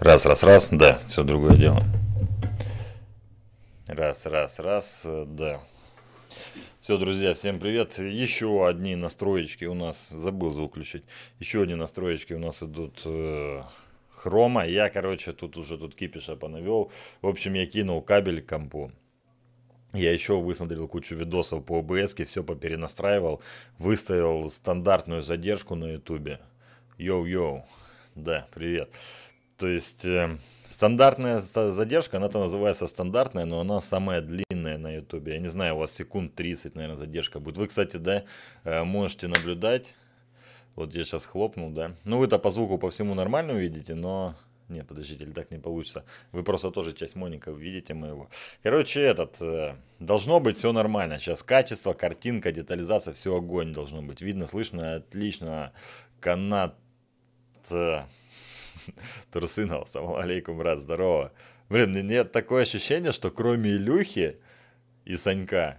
Раз, раз, раз, да, все другое дело. Раз, раз, раз, да. Все, друзья, всем привет. Еще одни настроечки у нас, забыл выключить. Еще одни настроечки у нас идут э, хрома. Я, короче, тут уже тут кипиша понавел. В общем, я кинул кабель к компу. Я еще высмотрел кучу видосов по ОБС, все поперенастраивал, выставил стандартную задержку на ютубе. Йоу-йоу, да, привет. То есть э, стандартная задержка, она-то называется стандартная, но она самая длинная на ютубе. Я не знаю, у вас секунд 30, наверное, задержка будет. Вы, кстати, да, э, можете наблюдать. Вот я сейчас хлопнул, да. Ну, вы-то по звуку, по всему нормально увидите, но... Не, подождите, или так не получится. Вы просто тоже часть Моника видите моего. Короче, этот, э, должно быть все нормально. Сейчас качество, картинка, детализация, все огонь должно быть. Видно, слышно, отлично. Канат... Турсынов, салам алейкум, брат, здорово. Блин, нет такое ощущение, что кроме Илюхи и Санька,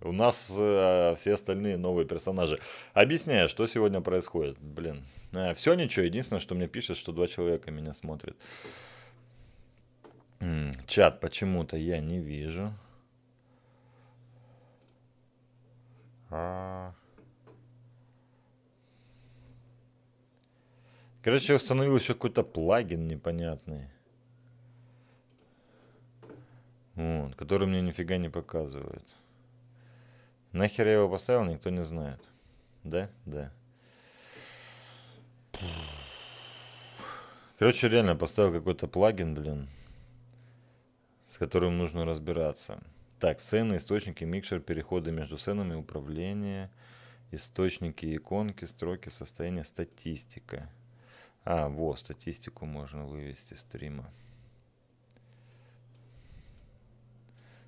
у нас э, все остальные новые персонажи. Объясняю, что сегодня происходит. Блин, э, все ничего. Единственное, что мне пишет, что два человека меня смотрят. М -м, чат почему-то я не вижу. А -а -а. Короче, установил еще какой-то плагин непонятный. Вот, который мне нифига не показывает. Нахер я его поставил, никто не знает. Да? Да. Короче, реально поставил какой-то плагин, блин, с которым нужно разбираться. Так, сцены, источники, микшер, переходы между сценами, управление, источники, иконки, строки, состояние, статистика. А, во, статистику можно вывести стрима.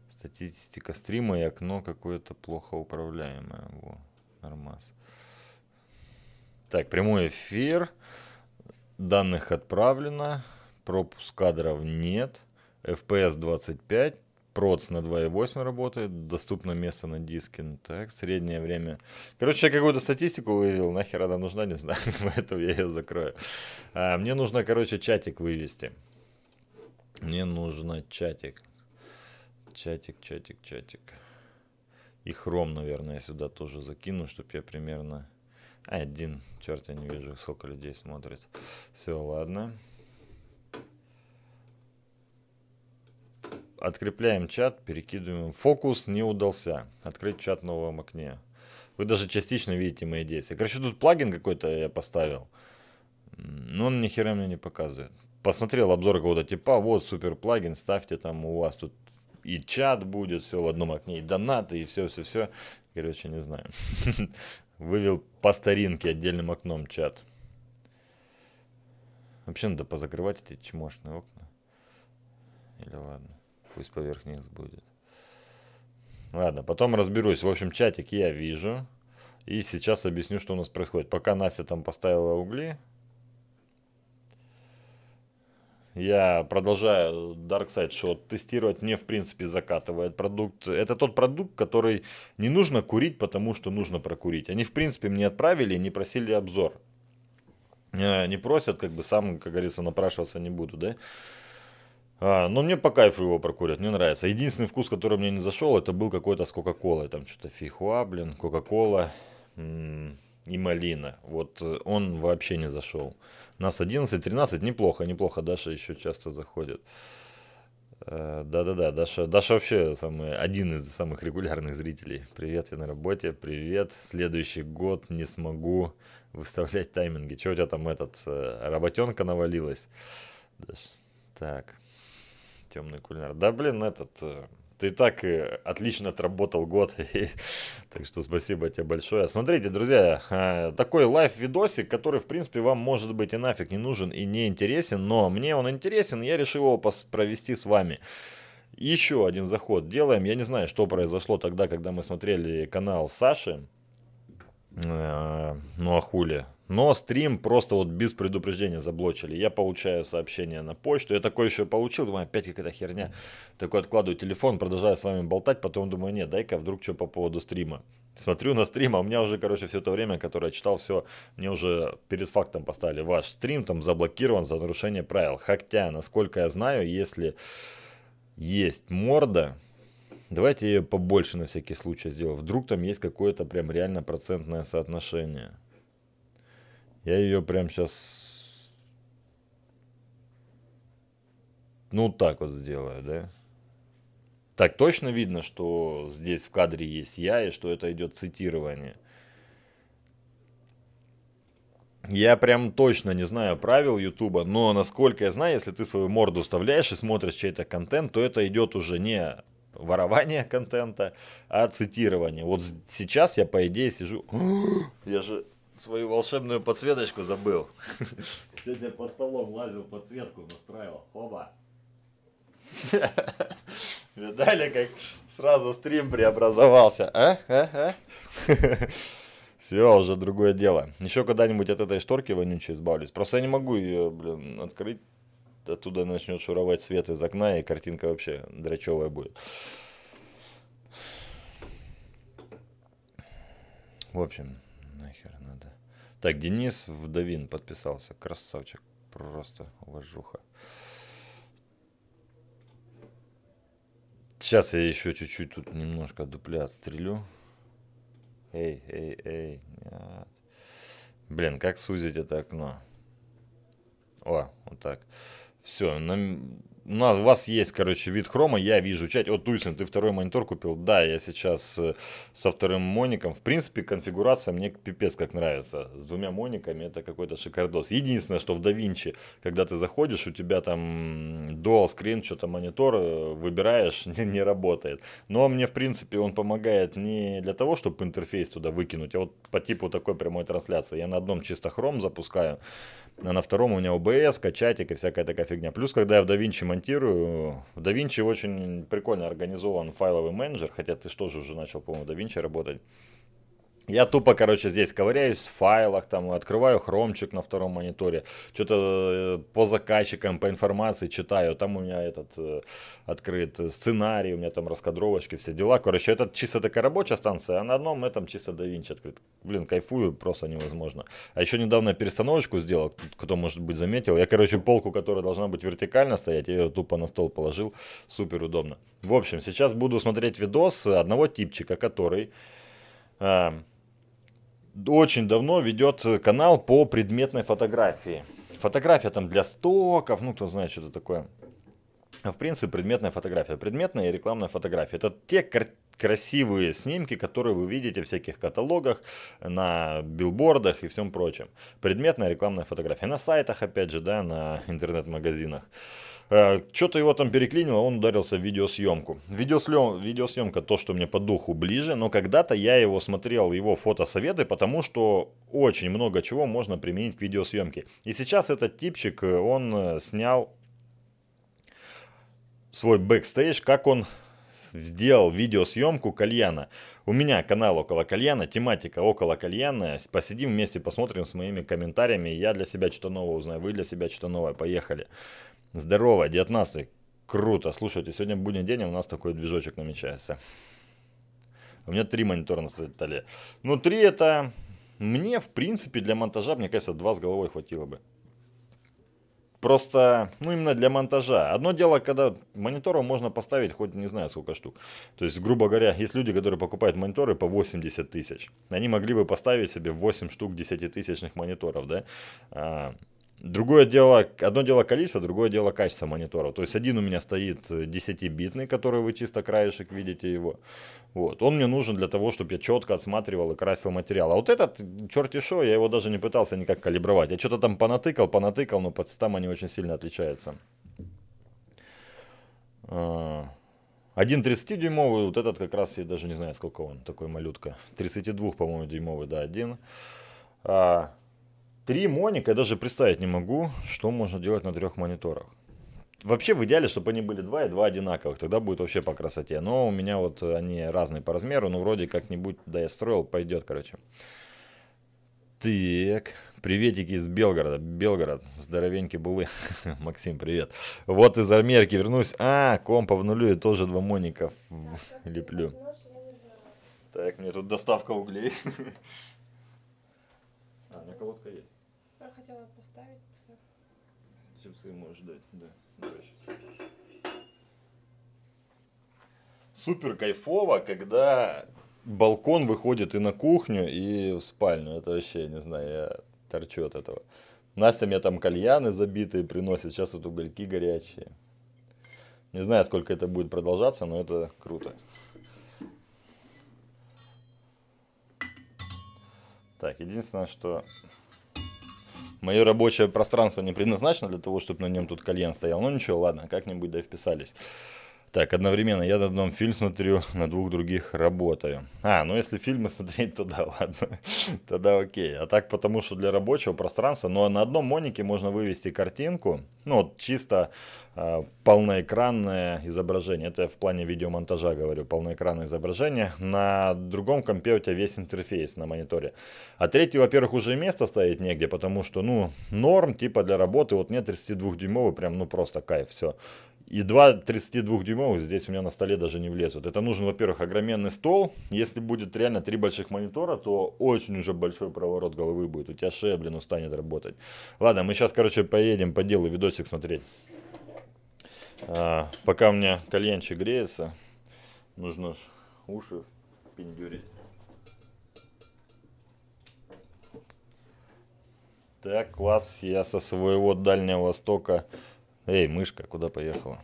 Статистика стрима и окно какое-то плохо управляемое. Во, нормас. Так, прямой эфир. Данных отправлено. Пропуск кадров нет. FPS 25. Проц на 2.8 работает, доступно место на диске, так, среднее время. Короче, я какую-то статистику вывел, нахер она нужна, не знаю, поэтому я ее закрою. А, мне нужно, короче, чатик вывести. Мне нужно чатик. Чатик, чатик, чатик. И хром, наверное, я сюда тоже закину, чтобы я примерно... А, один, черт, я не вижу, сколько людей смотрит. Все, ладно. Ладно. Открепляем чат, перекидываем. Фокус не удался. Открыть чат в новом окне. Вы даже частично видите мои действия. Короче, тут плагин какой-то я поставил. Но он ни хера мне не показывает. Посмотрел обзор кого то типа, вот супер плагин, ставьте там у вас тут и чат будет, все в одном окне, и донаты, и все-все-все. Короче, не знаю. Вывел по старинке отдельным окном чат. Вообще надо позакрывать эти чмошные окна. Или ладно пусть поверх них будет. Ладно, потом разберусь. В общем, чатик я вижу. И сейчас объясню, что у нас происходит. Пока Настя там поставила угли, я продолжаю Dark Side Shot тестировать. Мне, в принципе, закатывает продукт. Это тот продукт, который не нужно курить, потому что нужно прокурить. Они, в принципе, мне отправили и не просили обзор. Э, не просят, как бы сам, как говорится, напрашиваться не буду, да? А, но ну, мне по кайфу его прокурят, мне нравится. Единственный вкус, который мне не зашел, это был какой-то с Кока-Колой. Там что-то фихуа, блин, Кока-Кола и малина. Вот э, он вообще не зашел. нас 11-13, неплохо, неплохо. Даша еще часто заходит. Э, да-да-да, Даша, Даша вообще самый, один из самых регулярных зрителей. Привет, я на работе, привет. Следующий год не смогу выставлять тайминги. Чего у тебя там этот, э, работенка навалилась? Даша, так темный кулинар. Да, блин, этот... Э, ты и так э, отлично отработал год, так что спасибо тебе большое. Смотрите, друзья, э, такой лайф видосик который, в принципе, вам, может быть, и нафиг не нужен и не интересен, но мне он интересен, я решил его провести с вами. Еще один заход делаем. Я не знаю, что произошло тогда, когда мы смотрели канал Саши. Ну а хули? Но стрим просто вот без предупреждения заблочили. Я получаю сообщение на почту. Я такое еще получил, думаю, опять какая-то херня. Такой откладываю телефон, продолжаю с вами болтать. Потом думаю, нет, дай-ка вдруг что по поводу стрима. Смотрю на стрим, а у меня уже, короче, все это время, которое я читал, все, мне уже перед фактом поставили. Ваш стрим там заблокирован за нарушение правил. Хотя, насколько я знаю, если есть морда, давайте ее побольше на всякий случай сделаю. Вдруг там есть какое-то прям реально процентное соотношение. Я ее прям сейчас... Ну, так вот сделаю, да? Так точно видно, что здесь в кадре есть я и что это идет цитирование. Я прям точно не знаю правил Ютуба, но насколько я знаю, если ты свою морду вставляешь и смотришь чей-то контент, то это идет уже не ворование контента, а цитирование. Вот сейчас я, по идее, сижу... я же свою волшебную подсветочку забыл. Сегодня по столом лазил, подсветку настраивал. Хоба. Видали, как сразу стрим преобразовался, а? а? а? Все, уже другое дело. Еще когда-нибудь от этой шторки вонючей избавлюсь. Просто я не могу ее, блин, открыть. Оттуда начнет шуровать свет из окна, и картинка вообще драчевая будет. В общем, хер надо. Так, Денис Вдовин подписался. Красавчик. Просто уважуха. Сейчас я еще чуть-чуть тут немножко дупля отстрелю. Эй, эй, эй. Нет. Блин, как сузить это окно? О, вот так. Все, нам у нас у вас есть, короче, вид хрома, я вижу чат. Вот, Туйсин, ты второй монитор купил? Да, я сейчас э, со вторым моником. В принципе, конфигурация мне пипец как нравится. С двумя мониками это какой-то шикардос. Единственное, что в DaVinci, когда ты заходишь, у тебя там dual screen, что-то монитор э, выбираешь, не, не работает. Но мне, в принципе, он помогает не для того, чтобы интерфейс туда выкинуть, а вот по типу такой прямой трансляции. Я на одном чисто хром запускаю, а на втором у меня OBS, чатик и всякая такая фигня. Плюс, когда я в DaVinci монтирую. DaVinci очень прикольно организован файловый менеджер, хотя ты тоже уже начал, по-моему, в DaVinci работать. Я тупо, короче, здесь ковыряюсь в файлах, там, открываю хромчик на втором мониторе, что-то э, по заказчикам, по информации читаю, там у меня этот э, открыт сценарий, у меня там раскадровочки, все дела. Короче, это чисто такая рабочая станция, а на одном этом чисто Da Vinci открыт. Блин, кайфую, просто невозможно. А еще недавно перестановочку сделал, кто, может быть, заметил. Я, короче, полку, которая должна быть вертикально стоять, я ее тупо на стол положил, супер удобно. В общем, сейчас буду смотреть видос одного типчика, который... Э, очень давно ведет э, канал по предметной фотографии. Фотография там для стоков, ну кто знает, что это такое. А в принципе, предметная фотография. Предметная и рекламная фотография. Это те картины, красивые снимки, которые вы видите в всяких каталогах, на билбордах и всем прочем. Предметная рекламная фотография. На сайтах, опять же, да, на интернет-магазинах. Э, что-то его там переклинило, он ударился в видеосъемку. Видеослё... Видеосъемка то, что мне по духу ближе, но когда-то я его смотрел, его фотосоветы, потому что очень много чего можно применить к видеосъемке. И сейчас этот типчик, э, он э, снял свой бэкстейдж, как он сделал видеосъемку кальяна. У меня канал около кальяна, тематика около кальяна. Посидим вместе, посмотрим с моими комментариями. Я для себя что-то новое узнаю, вы для себя что-то новое. Поехали. Здорово, 19 Круто. Слушайте, сегодня будний день, и а у нас такой движочек намечается. У меня три монитора на столе. Ну, три это... Мне, в принципе, для монтажа, мне кажется, два с головой хватило бы. Просто, ну, именно для монтажа. Одно дело, когда мониторов можно поставить хоть не знаю сколько штук. То есть, грубо говоря, есть люди, которые покупают мониторы по 80 тысяч. Они могли бы поставить себе 8 штук 10 тысячных мониторов, да? А, Другое дело, одно дело количество, другое дело качество монитора. То есть один у меня стоит 10-битный, который вы чисто краешек видите его. Вот. Он мне нужен для того, чтобы я четко отсматривал и красил материал. А вот этот, черти шо, я его даже не пытался никак калибровать. Я что-то там понатыкал, понатыкал, но по цветам они очень сильно отличаются. А, один 30-дюймовый, вот этот как раз, я даже не знаю, сколько он, такой малютка. 32, по-моему, дюймовый, да, один. А, Три моника, я даже представить не могу, что можно делать на трех мониторах. Вообще в идеале, чтобы они были два и два одинаковых, тогда будет вообще по красоте. Но у меня вот они разные по размеру, но ну, вроде как-нибудь, да я строил, пойдет, короче. Так, приветики из Белгорода. Белгород, здоровенький былы. Максим, привет. Вот из Армерки вернусь. А, компа в и тоже два моников леплю. Так, мне тут доставка углей. А, у меня колодка инструкции можешь дать. Да. Давай Супер кайфово, когда балкон выходит и на кухню, и в спальню. Это вообще, не знаю, я торчу от этого. Настя мне там кальяны забитые приносит, сейчас вот угольки горячие. Не знаю, сколько это будет продолжаться, но это круто. Так, единственное, что Мое рабочее пространство не предназначено для того, чтобы на нем тут кальян стоял. Ну ничего, ладно, как-нибудь да вписались. Так, одновременно я на одном фильм смотрю, на двух других работаю. А, ну если фильмы смотреть, то да, ладно. Тогда окей. А так потому, что для рабочего пространства, но на одном монике можно вывести картинку, ну вот чисто э, полноэкранное изображение. Это я в плане видеомонтажа говорю, полноэкранное изображение. На другом компе у тебя весь интерфейс на мониторе. А третий, во-первых, уже место стоит негде, потому что, ну, норм типа для работы, вот мне 32-дюймовый, прям, ну, просто кайф, все. И два 32-дюймовых здесь у меня на столе даже не влезут. Это нужен, во-первых, огроменный стол. Если будет реально три больших монитора, то очень уже большой проворот головы будет. У тебя шея, блин, устанет работать. Ладно, мы сейчас, короче, поедем по делу видосик смотреть. А, пока у меня кальянчик греется, нужно уши пиндюрить. Так, класс, я со своего Дальнего Востока Эй, мышка, куда поехала?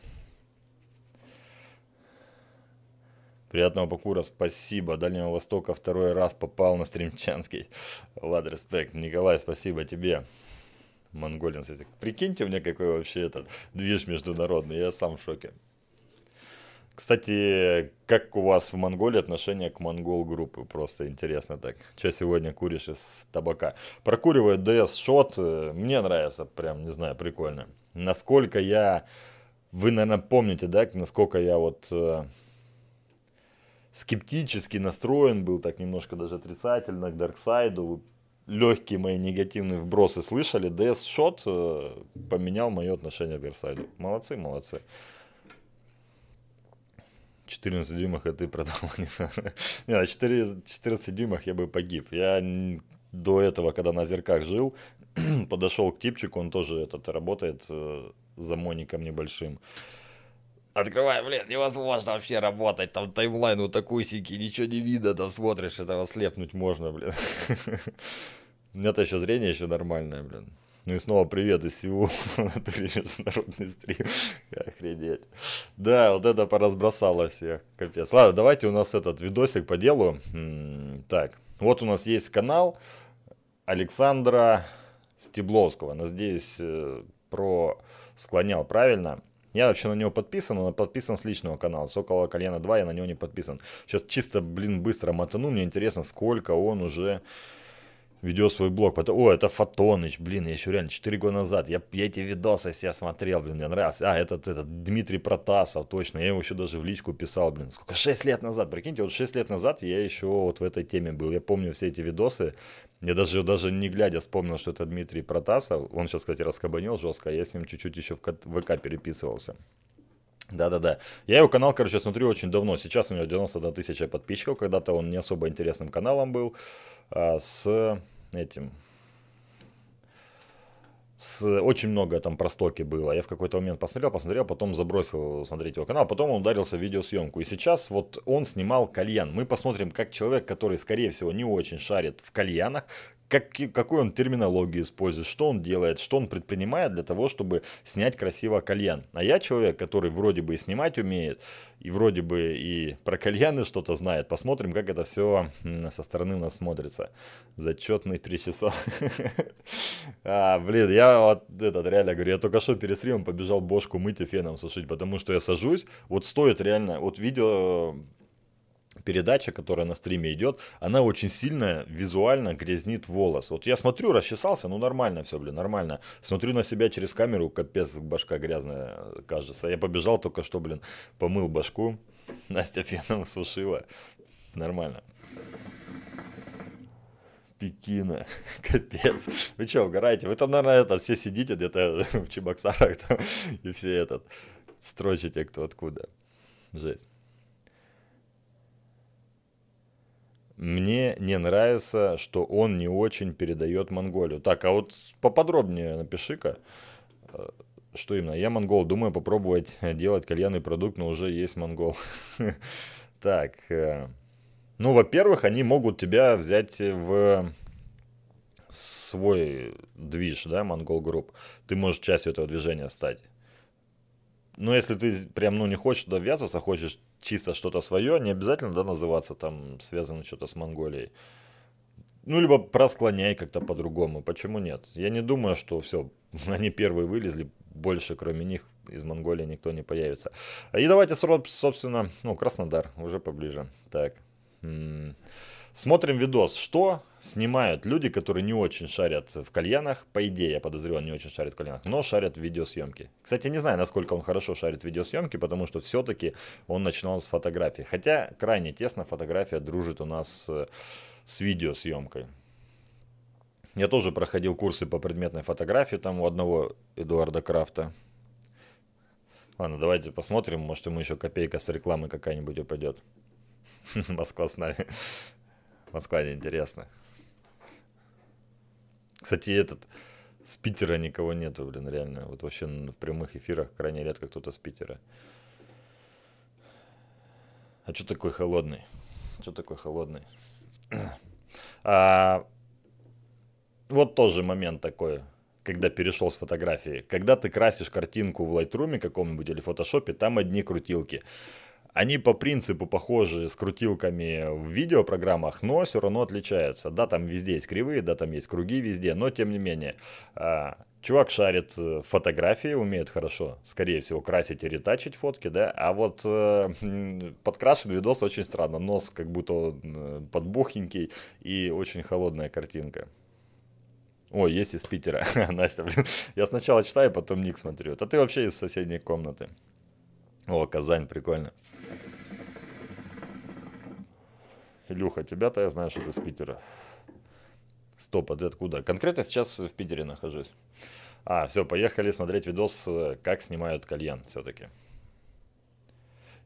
Приятного покура, спасибо. Дальнего Востока второй раз попал на стримчанский. Влад, респект. Николай, спасибо тебе. Монголин, кстати. Прикиньте мне, какой вообще этот движ международный. Я сам в шоке. Кстати, как у вас в Монголии отношение к монгол группы? Просто интересно так. Что сегодня куришь из табака? Прокуривает DS шот. Э, мне нравится, прям, не знаю, прикольно. Насколько я... Вы, наверное, помните, да, насколько я вот э, скептически настроен был, так немножко даже отрицательно к Дарксайду. Вы легкие мои негативные вбросы слышали. DS Shot э, поменял мое отношение к Дарксайду. Молодцы, молодцы. 14 дюймах, а ты продал монитор. Не, на 4, 14 дюймах я бы погиб. Я до этого, когда на зерках жил, подошел к типчику, он тоже этот работает э, за моником небольшим. Открывай, блин, невозможно вообще работать, там таймлайн вот такой сики, ничего не видно, там смотришь, этого слепнуть можно, блин. У меня-то еще зрение еще нормальное, блин. Ну и снова привет из Сеула, натуре международный стрим. Охренеть. Да, вот это поразбросало всех, капец. Ладно, давайте у нас этот видосик по делу. Так, вот у нас есть канал Александра Стебловского. Надеюсь, э, про склонял правильно. Я вообще на него подписан, он подписан с личного канала. С Около Кальяна 2 я на него не подписан. Сейчас чисто, блин, быстро мотану. Мне интересно, сколько он уже ведет свой блог. Потом, о, это Фотоныч, блин, я еще реально 4 года назад, я, я эти видосы все смотрел, блин, мне нравился. А, этот, этот Дмитрий Протасов, точно, я его еще даже в личку писал, блин, сколько, 6 лет назад, прикиньте, вот 6 лет назад я еще вот в этой теме был, я помню все эти видосы, я даже, даже не глядя вспомнил, что это Дмитрий Протасов, он сейчас, кстати, раскабанил жестко, а я с ним чуть-чуть еще в ВК переписывался. Да-да-да. Я его канал, короче, смотрю очень давно. Сейчас у него 91 тысяча подписчиков. Когда-то он не особо интересным каналом был а, с этим, с, очень много там простоки было. Я в какой-то момент посмотрел, посмотрел, потом забросил смотреть его канал, потом он ударился в видеосъемку. И сейчас вот он снимал кальян. Мы посмотрим, как человек, который, скорее всего, не очень шарит в кальянах, как, какую он терминологию использует, что он делает, что он предпринимает для того, чтобы снять красиво кальян. А я человек, который вроде бы и снимать умеет, и вроде бы и про кальяны что-то знает. Посмотрим, как это все со стороны у нас смотрится. Зачетный перечесал. А, блин, я вот этот реально говорю, я только что перед стримом побежал бошку мыть и феном сушить, потому что я сажусь, вот стоит реально, вот видео передача, которая на стриме идет, она очень сильно визуально грязнит волос. Вот я смотрю, расчесался, ну нормально все, блин, нормально. Смотрю на себя через камеру, капец, башка грязная кажется. Я побежал только что, блин, помыл башку. Настя феном сушила. Нормально. Пекина. Капец. Вы что, угораете? Вы там, наверное, это, все сидите где-то в Чебоксарах там, и все этот строчите кто откуда. Жесть. мне не нравится, что он не очень передает Монголию. Так, а вот поподробнее напиши-ка, э, что именно. Я монгол, думаю попробовать делать кальянный продукт, но уже есть монгол. Так, э, ну, во-первых, они могут тебя взять в свой движ, да, монгол групп. Ты можешь частью этого движения стать ну, если ты прям, ну, не хочешь туда ввязываться, хочешь чисто что-то свое, не обязательно, да, называться там, связано что-то с Монголией. Ну, либо просклоняй как-то по-другому, почему нет? Я не думаю, что все, они первые вылезли, больше кроме них из Монголии никто не появится. И давайте, собственно, ну, Краснодар, уже поближе. Так, смотрим видос, что снимают люди, которые не очень шарят в кальянах. По идее, я подозреваю, не очень шарят в кальянах, но шарят в видеосъемке. Кстати, не знаю, насколько он хорошо шарит в видеосъемке, потому что все-таки он начинал с фотографии. Хотя крайне тесно фотография дружит у нас э, с видеосъемкой. Я тоже проходил курсы по предметной фотографии там у одного Эдуарда Крафта. Ладно, давайте посмотрим, может ему еще копейка с рекламы какая-нибудь упадет. Москва с нами. Москва неинтересно. Кстати, этот с Питера никого нету, блин, реально. Вот вообще в прямых эфирах крайне редко кто-то с Питера. А что такой холодный? Что такой холодный? А, вот тоже момент такой, когда перешел с фотографии. Когда ты красишь картинку в Lightroom каком-нибудь или в фотошопе, там одни крутилки. Они по принципу похожи с крутилками в видеопрограммах, но все равно отличаются. Да, там везде есть кривые, да, там есть круги везде, но тем не менее. А, чувак шарит э, фотографии, умеет хорошо, скорее всего, красить и ретачить фотки, да, а вот э, подкрашен видос очень странно, нос как будто э, подбухенький и очень холодная картинка. О, есть из Питера, Настя, блин, я сначала читаю, потом ник смотрю, а ты вообще из соседней комнаты. О, Казань, прикольно. Илюха, тебя-то я знаю, что ты из Питера. Стоп, а ты откуда? Конкретно сейчас в Питере нахожусь. А, все, поехали смотреть видос, как снимают кальян все-таки.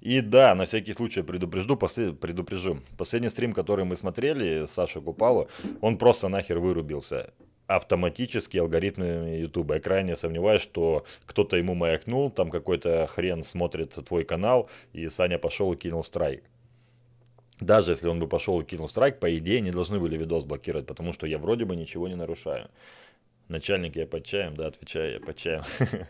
И да, на всякий случай предупрежду, после, предупрежу. Последний стрим, который мы смотрели, Саша Купалу, он просто нахер вырубился автоматически алгоритмами YouTube. Я крайне сомневаюсь, что кто-то ему маякнул, там какой-то хрен смотрит твой канал, и Саня пошел и кинул страйк. Даже если он бы пошел и кинул страйк, по идее, не должны были видос блокировать, потому что я вроде бы ничего не нарушаю. Начальник, я под чаем, да, отвечаю, я под чаем.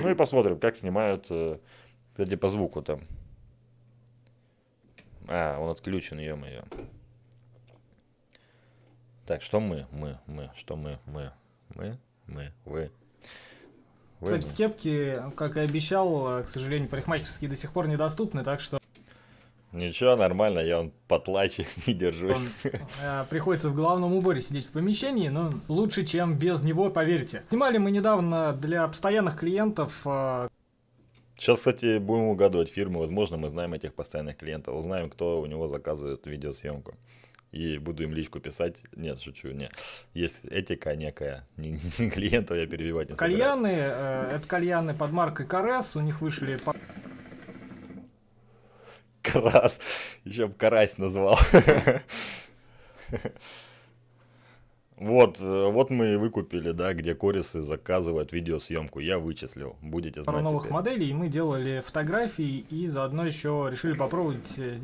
Ну и посмотрим, как снимают, э, кстати, по звуку там. А, он отключен, ё-моё. Так, что мы, мы, мы, что мы, мы, мы, мы, вы. Кстати, в кепке, как и обещал, э, к сожалению, парикмахерские до сих пор недоступны, так что Ничего, нормально, я он потлаче не держусь. Он, э, приходится в главном уборе сидеть в помещении, но лучше, чем без него, поверьте. Снимали мы недавно для постоянных клиентов. Э... Сейчас, кстати, будем угадывать фирмы. Возможно, мы знаем этих постоянных клиентов. Узнаем, кто у него заказывает видеосъемку. И буду им личку писать. Нет, шучу, нет. Есть этика некая. Не, не клиентов я перебивать не кальяны, собираюсь. Кальяны, э, это кальяны под маркой Карес. У них вышли... Крас, Еще бы карась назвал. Вот, вот мы и выкупили, да, где корисы заказывают видеосъемку. Я вычислил, будете знать. новых теперь. моделей, и мы делали фотографии, и заодно еще решили попробовать... Э,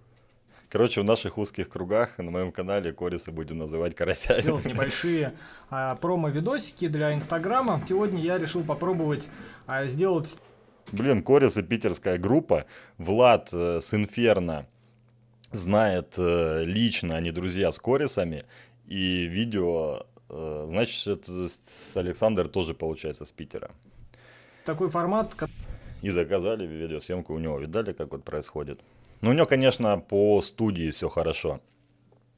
Короче, в наших узких кругах на моем канале корисы будем называть карасями. Делать небольшие а, промо-видосики для Инстаграма. Сегодня я решил попробовать а, сделать Блин, Корис и питерская группа. Влад э, с Инферно знает э, лично, они а друзья с Корисами. И видео, э, значит, с Александр тоже, получается, с Питера. Такой формат, как... И заказали видеосъемку у него. Видали, как вот происходит? Ну, у него, конечно, по студии все хорошо.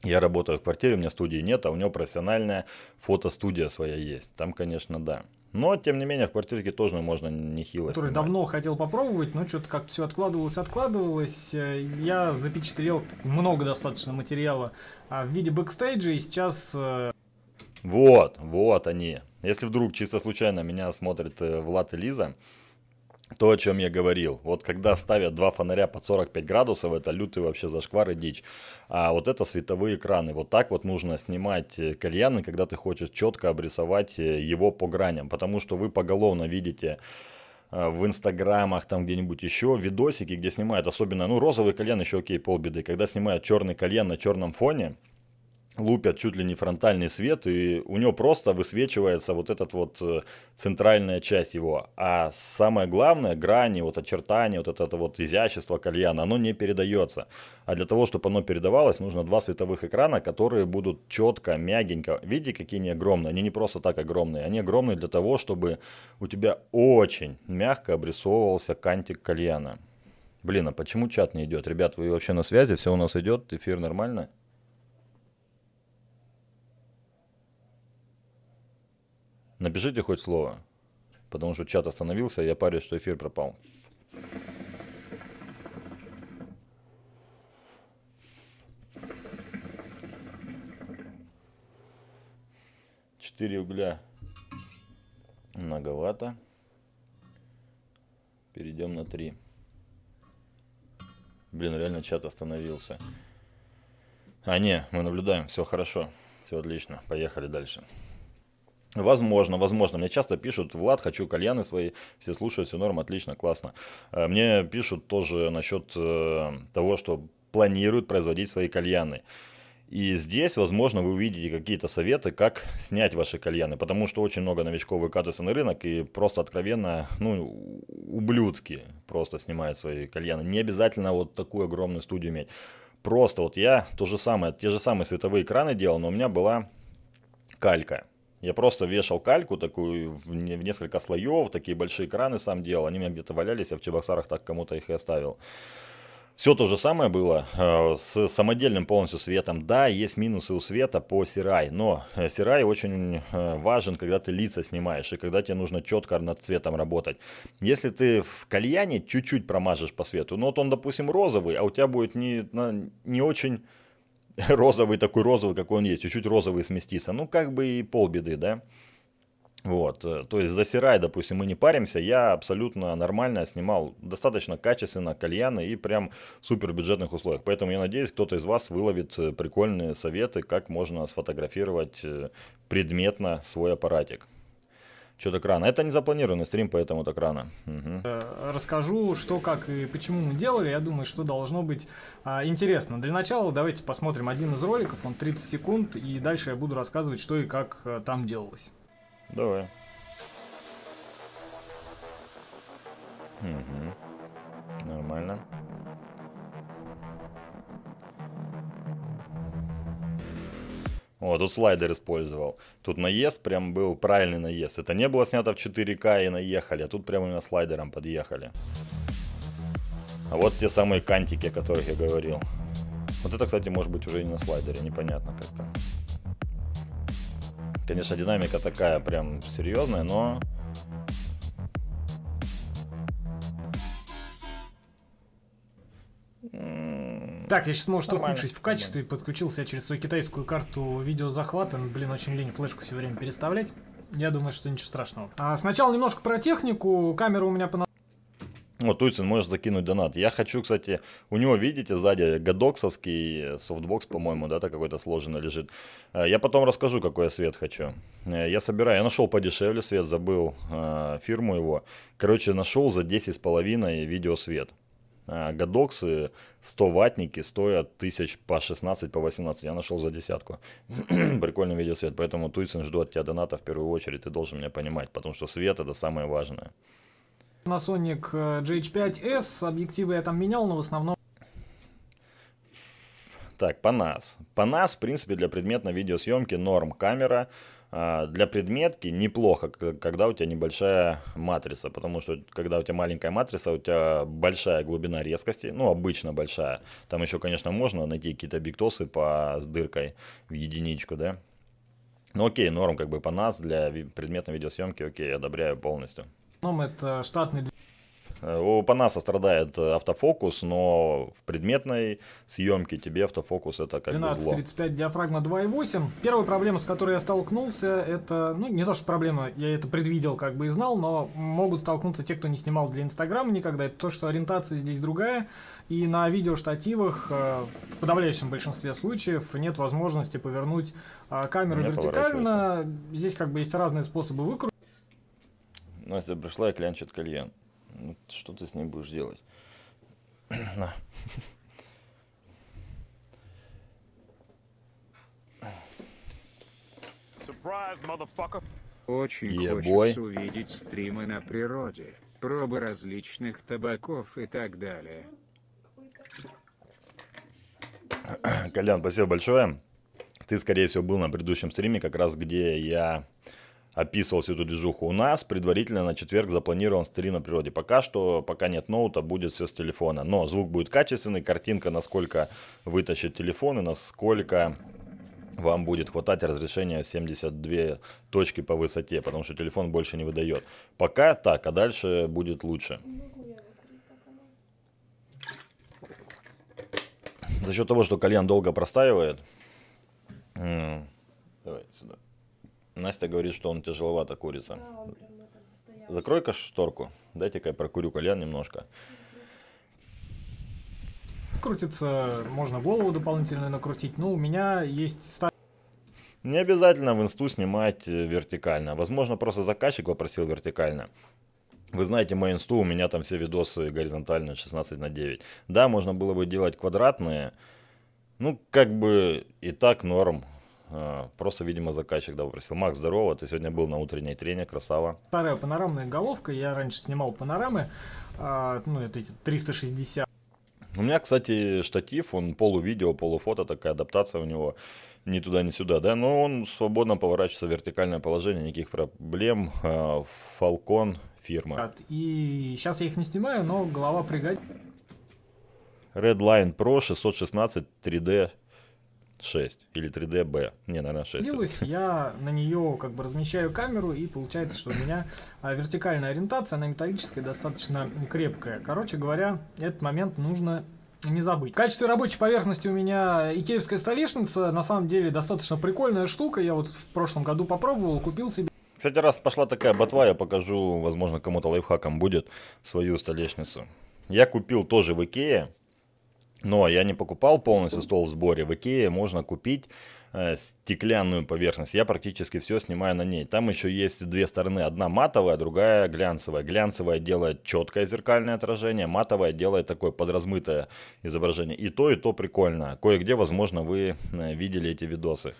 Я работаю в квартире, у меня студии нет, а у него профессиональная фотостудия своя есть. Там, конечно, да. Но, тем не менее, в квартирке тоже можно нехило Который снимать. давно хотел попробовать, но что-то как-то все откладывалось, откладывалось. Э, я запечатлел много достаточно материала а, в виде бэкстейджа, и сейчас... Э, вот, вот они. Если вдруг чисто случайно меня смотрит э, Влад и Лиза, то, о чем я говорил. Вот когда ставят два фонаря под 45 градусов, это лютый вообще зашквар и дичь. А вот это световые экраны. Вот так вот нужно снимать э, кальяны, когда ты хочешь четко обрисовать э, его по граням. Потому что вы поголовно видите э, в инстаграмах, там где-нибудь еще, видосики, где снимают, особенно, ну, розовый кальян еще окей, полбеды. Когда снимают черный кальян на черном фоне, лупят чуть ли не фронтальный свет, и у него просто высвечивается вот эта вот э, центральная часть его. А самое главное, грани, вот очертания, вот это вот изящество кальяна, оно не передается. А для того, чтобы оно передавалось, нужно два световых экрана, которые будут четко, мягенько. Видите, какие они огромные? Они не просто так огромные. Они огромные для того, чтобы у тебя очень мягко обрисовывался кантик кальяна. Блин, а почему чат не идет? Ребят, вы вообще на связи? Все у нас идет? Эфир нормально? Напишите хоть слово, потому что чат остановился, я парюсь, что эфир пропал. Четыре угля многовато. Перейдем на три. Блин, реально чат остановился. А, не, мы наблюдаем, все хорошо, все отлично, поехали дальше. Возможно, возможно. Мне часто пишут, Влад, хочу кальяны свои, все слушают, все норм, отлично, классно. Э, мне пишут тоже насчет э, того, что планируют производить свои кальяны. И здесь, возможно, вы увидите какие-то советы, как снять ваши кальяны, потому что очень много новичков выкатывается на рынок и просто откровенно, ну, ублюдски просто снимают свои кальяны. Не обязательно вот такую огромную студию иметь. Просто вот я то же самое, те же самые световые экраны делал, но у меня была калька. Я просто вешал кальку такую в несколько слоев, такие большие экраны сам делал. Они у меня где-то валялись, я в Чебоксарах так кому-то их и оставил. Все то же самое было э, с самодельным полностью светом. Да, есть минусы у света по сирай, но э, сирай очень э, важен, когда ты лица снимаешь и когда тебе нужно четко над цветом работать. Если ты в кальяне чуть-чуть промажешь по свету, ну вот он, допустим, розовый, а у тебя будет не, не очень розовый такой розовый, какой он есть, чуть-чуть розовый сместится, ну как бы и полбеды, да. Вот, э, то есть засирай допустим, мы не паримся, я абсолютно нормально снимал, достаточно качественно кальяны и прям в супер бюджетных условиях. Поэтому я надеюсь, кто-то из вас выловит э, прикольные советы, как можно сфотографировать э, предметно свой аппаратик. Что так рано? Это не запланированный стрим, поэтому так рано. Угу. Расскажу, что, как и почему мы делали. Я думаю, что должно быть а, интересно. Для начала давайте посмотрим один из роликов. Он 30 секунд, и дальше я буду рассказывать, что и как а, там делалось. Давай. Угу. Нормально. О, тут слайдер использовал. Тут наезд прям был правильный наезд. Это не было снято в 4К и наехали, а тут прямо именно слайдером подъехали. А вот те самые кантики, о которых я говорил. Вот это, кстати, может быть уже не на слайдере, непонятно как-то. Конечно, динамика такая прям серьезная, но... М так, я сейчас, может, Нормально. ухудшить в качестве. Подключился я через свою китайскую карту видеозахвата. Блин, очень лень флешку все время переставлять. Я думаю, что ничего страшного. А сначала немножко про технику. Камера у меня по ну, Туйцин, можешь закинуть донат. Я хочу, кстати, у него, видите, сзади гадоксовский софтбокс, по-моему, да, так какой-то сложенный лежит. Э, я потом расскажу, какой я свет хочу. Э, я собираю, я нашел подешевле свет, забыл э, фирму его. Короче, нашел за 10 с половиной видеосвет. А, годоксы 100 ваттники стоят тысяч по 16, по 18. Я нашел за десятку. Прикольный видеосвет. Поэтому Туйцин жду от тебя доната в первую очередь. Ты должен меня понимать, потому что свет это самое важное. На Panasonic GH5S. Э, Объективы я там менял, но в основном... Так, по нас. По нас, в принципе, для предметной видеосъемки норм камера. А, для предметки неплохо, когда у тебя небольшая матрица, потому что когда у тебя маленькая матрица, у тебя большая глубина резкости, ну, обычно большая. Там еще, конечно, можно найти какие-то бигтосы по, с дыркой в единичку, да. Ну, окей, норм как бы по нас для предметной видеосъемки, окей, одобряю полностью. ну Это штатный Э, у Панаса страдает э, автофокус, но в предметной съемке тебе автофокус это как 12, бы зло. 35 диафрагма 2.8. Первая проблема, с которой я столкнулся, это, ну не то что проблема, я это предвидел как бы и знал, но могут столкнуться те, кто не снимал для Инстаграма никогда. Это то, что ориентация здесь другая, и на видеоштативах э, в подавляющем большинстве случаев нет возможности повернуть а, камеру не вертикально. Здесь как бы есть разные способы выкрутки. Настя пришла и клянчит кальян. Что ты с ней будешь делать? На. Очень yeah, хочется boy. увидеть стримы на природе, пробы различных табаков и так далее. Колян, спасибо большое. Ты, скорее всего, был на предыдущем стриме, как раз где я описывал всю эту движуху. У нас предварительно на четверг запланирован стрим на природе. Пока что, пока нет ноута, будет все с телефона. Но звук будет качественный, картинка насколько вытащит телефон и насколько вам будет хватать разрешения 72 точки по высоте, потому что телефон больше не выдает. Пока так, а дальше будет лучше. За счет того, что кальян долго простаивает. Давай сюда. Настя говорит, что он тяжеловато курится. Закрой-ка шторку. Дайте-ка я прокурю кальян немножко. Крутится, можно голову дополнительно накрутить. Ну, у меня есть стадия. Не обязательно в инсту снимать э, вертикально. Возможно, просто заказчик попросил вертикально. Вы знаете, мой инсту, у меня там все видосы горизонтальные 16 на 9. Да, можно было бы делать квадратные. Ну, как бы и так норм. Э, просто, видимо, заказчик да, попросил. Макс, здорово, ты сегодня был на утренней трене, красава. Старая панорамная головка, я раньше снимал панорамы, а, ну, это эти 360. У меня, кстати, штатив, он полувидео, полуфото, такая адаптация у него ни туда, ни сюда, да, но он свободно поворачивается в вертикальное положение, никаких проблем. Э, Falcon фирма. И сейчас я их не снимаю, но голова пригодится. Redline Pro 616 3D 6 или 3D-B. Не, наверное, 6. Делаюсь, я на нее как бы размещаю камеру, и получается, что у меня а, вертикальная ориентация, она металлическая, достаточно крепкая. Короче говоря, этот момент нужно не забыть. В качестве рабочей поверхности у меня икеевская столешница. На самом деле достаточно прикольная штука. Я вот в прошлом году попробовал, купил себе. Кстати, раз пошла такая ботва, я покажу, возможно, кому-то лайфхаком будет, свою столешницу. Я купил тоже в Икее но я не покупал полностью стол в сборе. В Икее можно купить э, стеклянную поверхность. Я практически все снимаю на ней. Там еще есть две стороны. Одна матовая, другая глянцевая. Глянцевая делает четкое зеркальное отражение, матовая делает такое подразмытое изображение. И то, и то прикольно. Кое-где, возможно, вы э, видели эти видосы.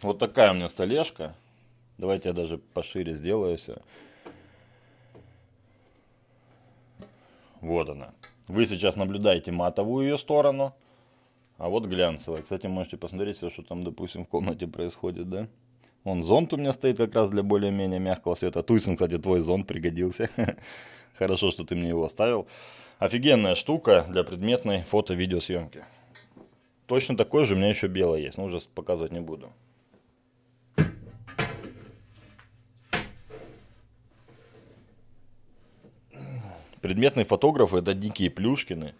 Вот такая у меня столешка. Давайте я даже пошире сделаю все. Вот она. Вы сейчас наблюдаете матовую ее сторону, а вот глянцевая. Кстати, можете посмотреть все, что там, допустим, в комнате происходит, да? Вон зонт у меня стоит как раз для более-менее мягкого света. Туйсин, кстати, твой зонт пригодился. Хорошо, что ты мне его оставил. Офигенная штука для предметной фото-видеосъемки. Точно такой же у меня еще белый есть, но уже показывать не буду. Предметные фотографы – это дикие плюшкины.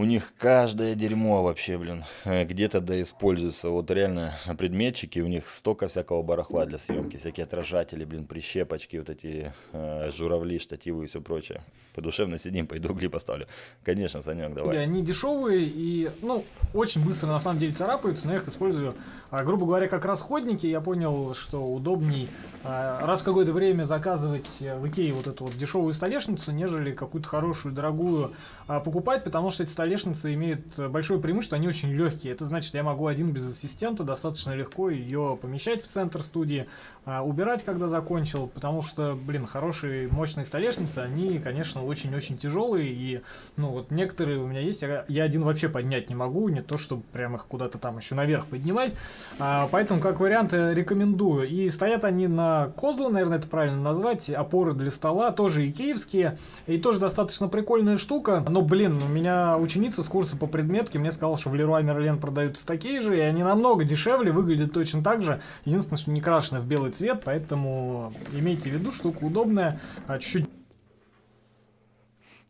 У них каждое дерьмо вообще, блин, э, где-то да используется. Вот реально предметчики, у них столько всякого барахла для съемки, всякие отражатели, блин, прищепочки, вот эти э, журавли, штативы и все прочее. Подушевно сидим, пойду клип поставлю. Конечно, Санек, давай. И они дешевые и, ну, очень быстро на самом деле царапаются, но я их использую, а, грубо говоря, как расходники. Я понял, что удобней а, раз в какое-то время заказывать в Икее вот эту вот дешевую столешницу, нежели какую-то хорошую, дорогую а, покупать, потому что эти столешницы столешницы имеют э, большое преимущество, они очень легкие. Это значит, я могу один без ассистента достаточно легко ее помещать в центр студии, а убирать, когда закончил, потому что, блин, хорошие мощные столешницы, они, конечно, очень-очень тяжелые, и, ну, вот некоторые у меня есть, я, я один вообще поднять не могу, не то, чтобы прям их куда-то там еще наверх поднимать, а, поэтому, как вариант, э, рекомендую. И стоят они на козлы, наверное, это правильно назвать, опоры для стола, тоже икеевские и тоже достаточно прикольная штука, но, блин, у меня ученица с курса по предметке мне сказала, что в Леруа Мерлен продаются такие же, и они намного дешевле, выглядят точно так же, единственное, что не крашены в белый цвет, цвет, поэтому имейте в виду, штука удобная, а, чуть-чуть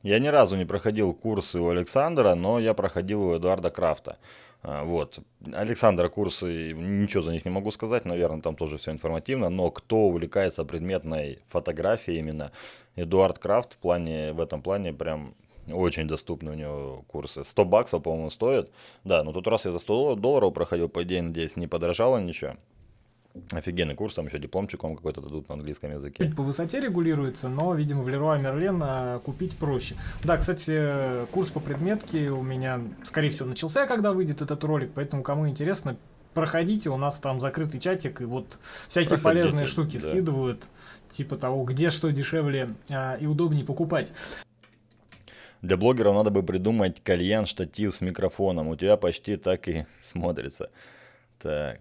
я ни разу не проходил курсы у Александра, но я проходил у Эдуарда Крафта. А, вот. Александра курсы, ничего за них не могу сказать, наверное, там тоже все информативно, но кто увлекается предметной фотографией именно, Эдуард Крафт в, плане, в этом плане прям очень доступны у него курсы. 100 баксов, по-моему, стоит. Да, но ну тут раз я за 100 долларов проходил, по идее, надеюсь, не подорожало ничего. Офигенный курс, там еще дипломчик вам какой-то дадут на английском языке. по высоте регулируется, но, видимо, в Леруа Мерлен а, купить проще. Да, кстати, курс по предметке у меня, скорее всего, начался, когда выйдет этот ролик, поэтому, кому интересно, проходите, у нас там закрытый чатик, и вот всякие проходите, полезные штуки да. скидывают, типа того, где что дешевле а, и удобнее покупать. Для блогеров надо бы придумать кальян, штатив с микрофоном. У тебя почти так и смотрится. Так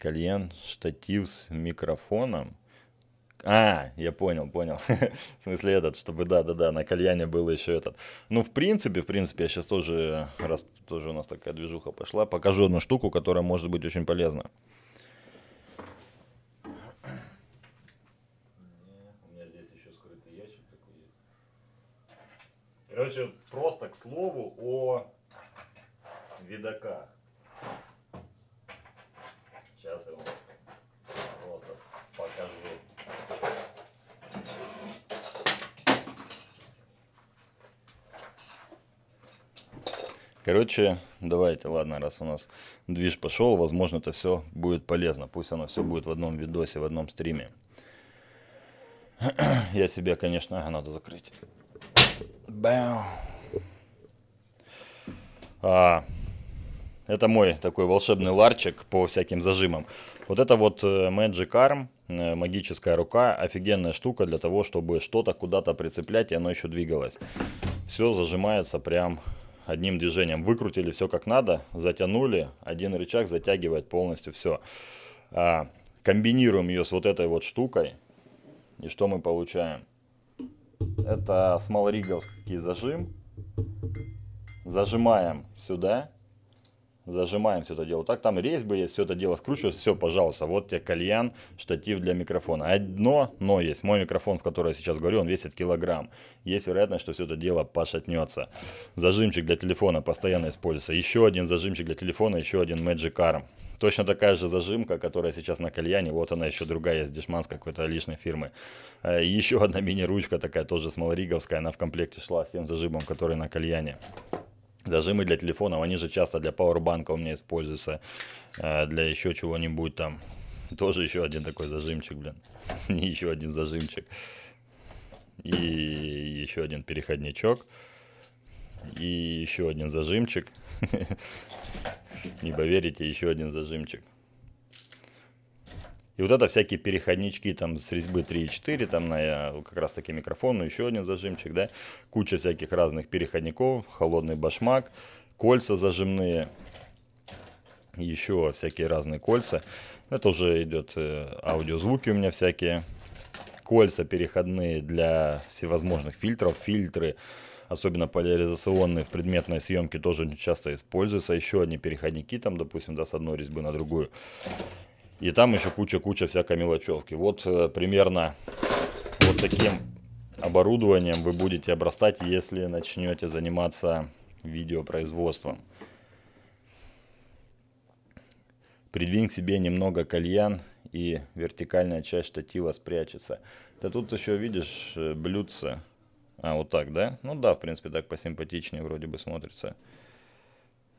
кальян, штатив с микрофоном. А, я понял, понял. в смысле этот, чтобы да-да-да, на кальяне был еще этот. Ну, в принципе, в принципе, я сейчас тоже, раз тоже у нас такая движуха пошла, покажу одну штуку, которая может быть очень полезна. Короче, просто к слову о видоках. Сейчас я вам просто покажу. Короче, давайте, ладно, раз у нас движ пошел, возможно, это все будет полезно. Пусть оно все будет в одном видосе, в одном стриме. Я себе, конечно, надо закрыть. Бэу. А, это мой такой волшебный ларчик по всяким зажимам. Вот это вот э, Magic Arm, э, магическая рука, офигенная штука для того, чтобы что-то куда-то прицеплять, и оно еще двигалось. Все зажимается прям одним движением. Выкрутили все как надо, затянули, один рычаг затягивает полностью все. А, комбинируем ее с вот этой вот штукой, и что мы получаем? Это смолриговский зажим. Зажимаем сюда зажимаем все это дело. Так там резьбы есть, все это дело скручивается, все, пожалуйста, вот тебе кальян, штатив для микрофона. Одно но есть, мой микрофон, в который я сейчас говорю, он весит килограмм. Есть вероятность, что все это дело пошатнется. Зажимчик для телефона постоянно используется. Еще один зажимчик для телефона, еще один Magic Arm. Точно такая же зажимка, которая сейчас на кальяне, вот она еще другая из дешманс какой-то лишней фирмы. Э, еще одна мини-ручка такая, тоже смолриговская, она в комплекте шла с тем зажимом, который на кальяне. Зажимы для телефонов, они же часто для пауэрбанка у меня используются, э, для еще чего-нибудь там. Тоже еще один такой зажимчик, блин. Не еще один зажимчик. И еще один переходничок. И еще один зажимчик. Не поверите, еще один зажимчик. И вот это всякие переходнички там с резьбы 3 и 4, там на э, как раз таки микрофон, ну еще один зажимчик, да, куча всяких разных переходников, холодный башмак, кольца зажимные, еще всякие разные кольца. Это уже идет э, аудиозвуки у меня всякие, кольца переходные для всевозможных фильтров, фильтры, особенно поляризационные в предметной съемке тоже часто используются. Еще одни переходники там, допустим, да, с одной резьбы на другую. И там еще куча-куча всякой мелочевки. Вот э, примерно вот таким оборудованием вы будете обрастать, если начнете заниматься видеопроизводством. Придвинь к себе немного кальян и вертикальная часть штатива спрячется. Ты тут еще видишь э, блюдце. А, вот так, да? Ну да, в принципе, так посимпатичнее вроде бы смотрится.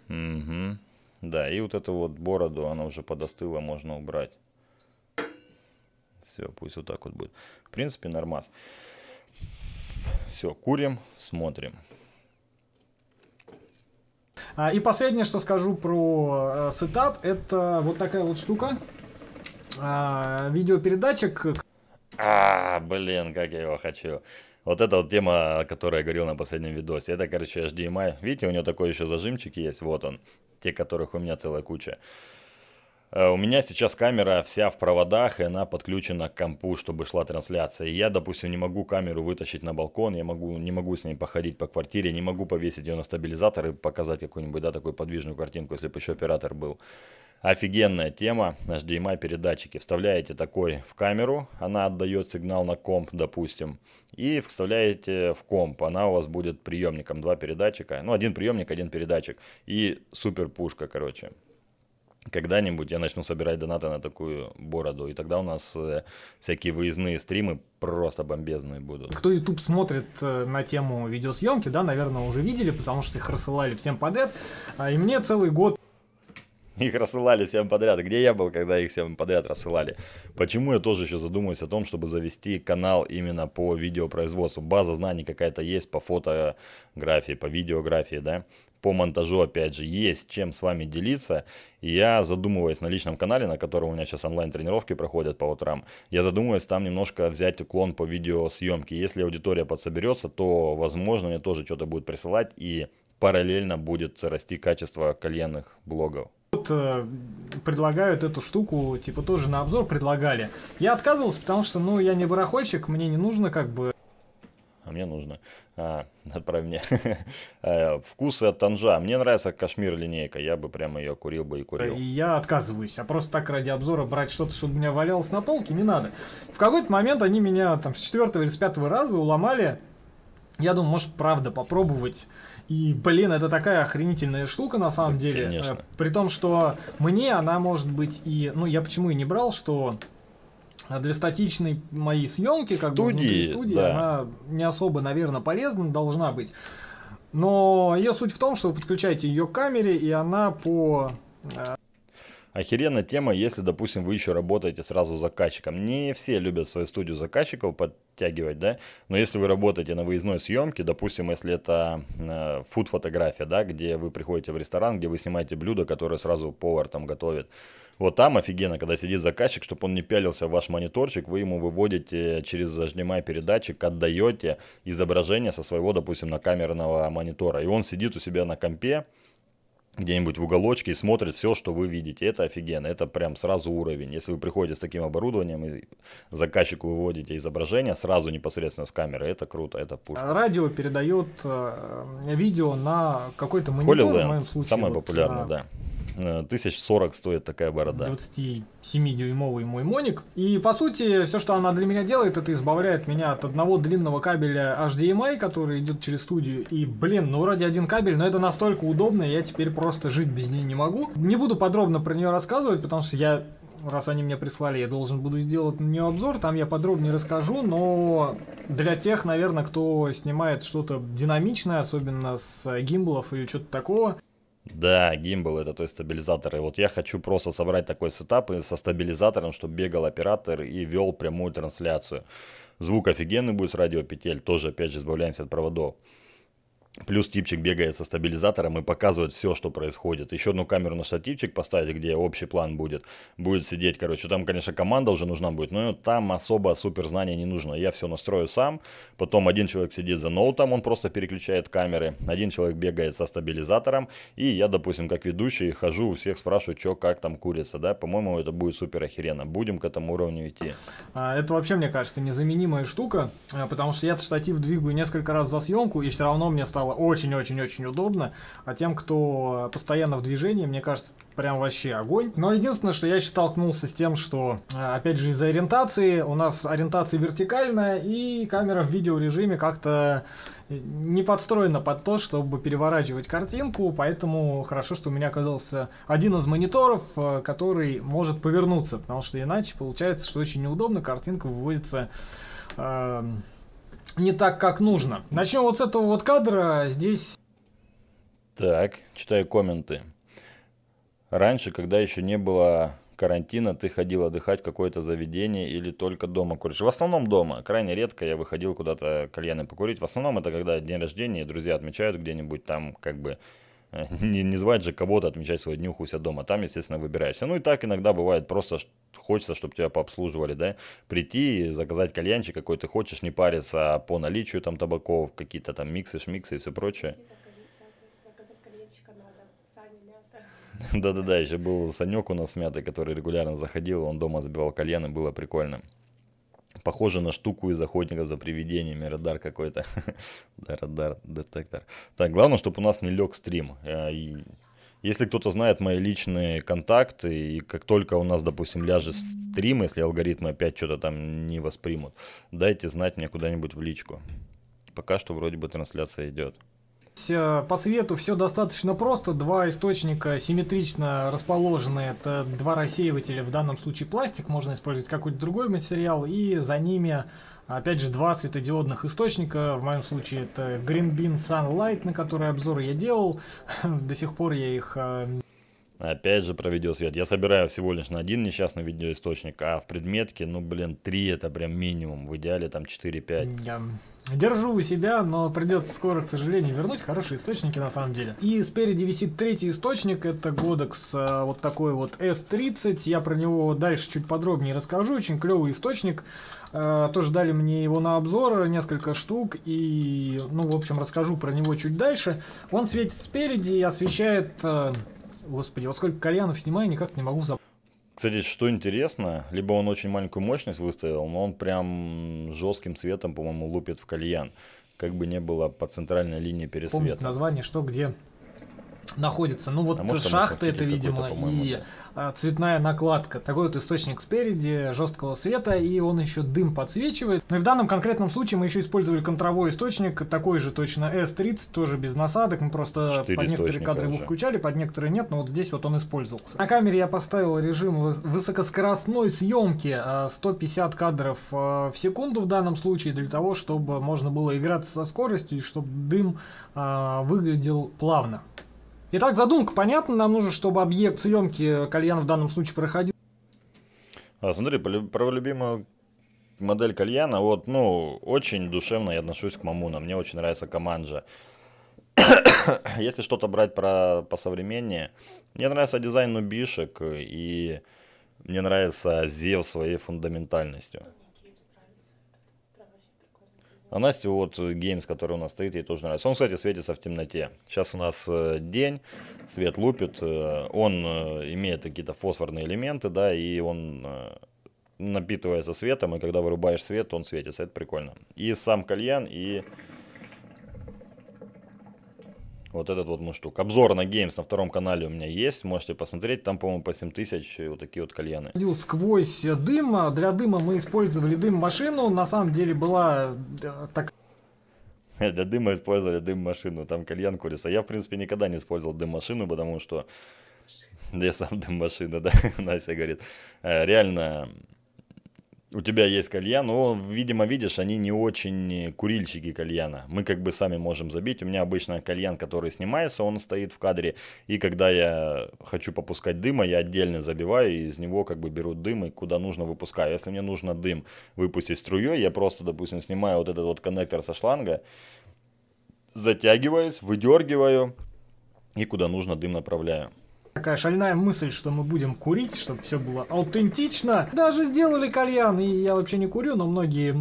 Угу. Да, и вот эту вот бороду, она уже подостыла, можно убрать. Все, пусть вот так вот будет. В принципе, нормас. Все, курим, смотрим. А, и последнее, что скажу про э, сетап, это вот такая вот штука. А, видеопередатчик. А, блин, как я его хочу. Вот эта вот тема, о которой я говорил на последнем видосе, это, короче, HDMI. Видите, у него такой еще зажимчик есть, вот он. Те, которых у меня целая куча. Э, у меня сейчас камера вся в проводах, и она подключена к компу, чтобы шла трансляция. И я, допустим, не могу камеру вытащить на балкон, я могу, не могу с ней походить по квартире, не могу повесить ее на стабилизатор и показать какую-нибудь, да, такую подвижную картинку, если бы еще оператор был. Офигенная тема, HDMI передатчики. Вставляете такой в камеру, она отдает сигнал на комп, допустим, и вставляете в комп, она у вас будет приемником, два передатчика, ну один приемник, один передатчик и супер пушка, короче когда-нибудь я начну собирать донаты на такую бороду, и тогда у нас э, всякие выездные стримы просто бомбезные будут. Кто YouTube смотрит э, на тему видеосъемки, да, наверное, уже видели, потому что их рассылали всем подряд, а, и мне целый год их рассылали всем подряд. Где я был, когда их всем подряд рассылали? Почему я тоже еще задумываюсь о том, чтобы завести канал именно по видеопроизводству? База знаний какая-то есть по фотографии, по видеографии, да? по монтажу, опять же, есть чем с вами делиться. И я задумываюсь на личном канале, на котором у меня сейчас онлайн-тренировки проходят по утрам, я задумываюсь там немножко взять уклон по видеосъемке. Если аудитория подсоберется, то, возможно, мне тоже что-то будет присылать, и параллельно будет расти качество коленных блогов тут э, предлагают эту штуку, типа тоже на обзор предлагали. Я отказывался, потому что, ну, я не барахольщик, мне не нужно как бы а мне нужно, а, отправь мне э, вкусы от танжа. Мне нравится кашмир линейка, я бы прямо ее курил бы и курил. Я отказываюсь, а просто так ради обзора брать что-то, что у меня валялось на полке, не надо. В какой-то момент они меня там с четвертого или с пятого раза уломали. Я думаю, может, правда попробовать и, блин, это такая охренительная штука на самом да, деле. Э, конечно. При том, что мне она может быть и... Ну, я почему и не брал, что а для статичной моей съемки, как студии, бы студии, да. она не особо, наверное, полезна должна быть. Но ее суть в том, что вы подключаете ее к камере, и она по э, Охеренная тема, если, допустим, вы еще работаете сразу заказчиком. Не все любят свою студию заказчиков подтягивать, да, но если вы работаете на выездной съемке, допустим, если это э, фуд-фотография, да, где вы приходите в ресторан, где вы снимаете блюдо, которое сразу повар там готовит, вот там офигенно, когда сидит заказчик, чтобы он не пялился в ваш мониторчик, вы ему выводите через HDMI передатчик, отдаете изображение со своего, допустим, на камерного монитора. И он сидит у себя на компе, где-нибудь в уголочке и смотрит все, что вы видите. Это офигенно, это прям сразу уровень. Если вы приходите с таким оборудованием и заказчику выводите изображение сразу непосредственно с камеры, это круто, это пуш. А радио передает э, видео на какой-то монитор, Holy Land, в моем случае. Самое вот, популярное, да. да. Э, тысяч сорок стоит такая борода. 27-дюймовый мой моник. И по сути, все, что она для меня делает, это избавляет меня от одного длинного кабеля HDMI, который идет через студию. И, блин, ну вроде один кабель, но это настолько удобно, я теперь просто жить без нее не могу. Не буду подробно про нее рассказывать, потому что я раз они мне прислали, я должен буду сделать на нее обзор, там я подробнее расскажу, но для тех, наверное, кто снимает что-то динамичное, особенно с гимблов или что-то такого, да, гимбл это, то есть стабилизатор. И вот я хочу просто собрать такой сетап со стабилизатором, чтобы бегал оператор и вел прямую трансляцию. Звук офигенный будет с радиопетель, тоже опять же избавляемся от проводов. Плюс типчик бегает со стабилизатором и показывает все, что происходит. Еще одну камеру на штативчик поставить, где общий план будет. Будет сидеть, короче. Там, конечно, команда уже нужна будет, но там особо супер знания не нужно. Я все настрою сам. Потом один человек сидит за ноутом, он просто переключает камеры. Один человек бегает со стабилизатором. И я, допустим, как ведущий, хожу, у всех спрашиваю, что, как там курица, да. По-моему, это будет супер охеренно. Будем к этому уровню идти. А, это вообще, мне кажется, незаменимая штука, а, потому что я штатив двигаю несколько раз за съемку, и все равно мне становится стало очень-очень-очень удобно. А тем, кто постоянно в движении, мне кажется, прям вообще огонь. Но единственное, что я еще столкнулся с тем, что, э, опять же, из-за ориентации, у нас ориентация вертикальная, и камера в видеорежиме как-то э, не подстроена под то, чтобы переворачивать картинку, поэтому хорошо, что у меня оказался один из мониторов, э, который может повернуться, потому что иначе получается, что очень неудобно, картинка выводится э, не так, как нужно. Начнем вот с этого вот кадра. Здесь... Так, читаю комменты. Раньше, когда еще не было карантина, ты ходил отдыхать в какое-то заведение или только дома куришь? В основном дома. Крайне редко я выходил куда-то кальяны покурить. В основном это когда день рождения, друзья отмечают где-нибудь там как бы не, не звать же кого-то отмечать свою днюху у себя дома. Там, естественно, выбираешься. Ну и так иногда бывает просто хочется, чтобы тебя пообслуживали, да, прийти, заказать кальянчик какой ты хочешь, не париться а по наличию там табаков, какие-то там миксы, шмиксы и все прочее. А Да-да-да, еще был Санек у нас мятый, который регулярно заходил, он дома забивал кальян, и было прикольно. Похоже на штуку из охотников за привидениями. Радар какой-то. радар, детектор. Так, главное, чтобы у нас не лег стрим. Э, если кто-то знает мои личные контакты, и как только у нас, допустим, ляжет стрим, если алгоритмы опять что-то там не воспримут, дайте знать мне куда-нибудь в личку. Пока что вроде бы трансляция идет. Э, по свету все достаточно просто. Два источника симметрично расположены. Это два рассеивателя, в данном случае пластик, можно использовать какой-то другой материал. И за ними, опять же, два светодиодных источника. В моем случае это Green Bean Sunlight, на который обзор я делал. До сих пор я их э, Опять же про свет. Я собираю всего лишь на один несчастный видеоисточник, а в предметке, ну, блин, три это прям минимум. В идеале там 4-5. Yeah. Держу у себя, но придется скоро, к сожалению, вернуть хорошие источники на самом деле. И спереди висит третий источник, это Godox, э, вот такой вот S30. Я про него дальше чуть подробнее расскажу. Очень клевый источник. Э, тоже дали мне его на обзор, несколько штук. И, ну, в общем, расскажу про него чуть дальше. Он светит спереди и освещает э, Господи, вот сколько кальянов снимаю, никак не могу забрать. Кстати, что интересно, либо он очень маленькую мощность выставил, но он прям жестким цветом, по-моему, лупит в кальян. Как бы не было по центральной линии пересвета. Помнит название, что где находится. Ну вот а может, шахта это, видимо, и да. А, цветная накладка. Такой вот источник спереди, жесткого света, и он еще дым подсвечивает. Ну и в данном конкретном случае мы еще использовали контровой источник, такой же точно S30, тоже без насадок. Мы просто под некоторые кадры уже. его включали, под некоторые нет, но вот здесь вот он использовался. На камере я поставил режим высокоскоростной съемки, 150 а, кадров а, в секунду в данном случае, для того, чтобы можно было играться со скоростью, и чтобы дым выглядел плавно. Итак, задумка понятна. Нам нужно, чтобы объект съемки кальяна в данном случае проходил. А, смотри, про любимую модель кальяна, вот, ну, очень душевно я отношусь к Мамуна. Мне очень нравится Команджа. Если что-то брать про по современнее, мне нравится дизайн Нубишек и мне нравится Зев своей фундаментальностью. А Настя вот э, Геймс, который у нас стоит, ей тоже нравится. Он, кстати, светится в темноте. Сейчас у нас э, день, свет лупит, э, он имеет какие-то фосфорные элементы, да, и он напитывается светом, и когда вырубаешь свет, он светится. Это прикольно. И сам кальян, и вот этот вот ну, штук. Обзор на геймс на втором канале у меня есть. Можете посмотреть. Там, по-моему, по 7 тысяч вот такие вот кальяны. Сквозь дыма. Для дыма мы использовали дым-машину. На самом деле была э, так для дыма использовали дым-машину, там кальян курится. Я, в принципе, никогда не использовал дым-машину, потому что... Да я сам дым-машина, да, Настя говорит. Э, реально, у тебя есть кальян, но, видимо, видишь, они не очень э, курильщики кальяна. Мы как бы сами можем забить. У меня обычно кальян, который снимается, он стоит в кадре. И когда я хочу попускать дыма, я отдельно забиваю, и из него как бы беру дым и куда нужно выпускаю. Если мне нужно дым выпустить струей, я просто, допустим, снимаю вот этот вот коннектор со шланга, затягиваюсь, выдергиваю и куда нужно дым направляю. Такая шальная мысль, что мы будем курить, чтобы все было аутентично. Даже сделали кальян, и я вообще не курю, но многие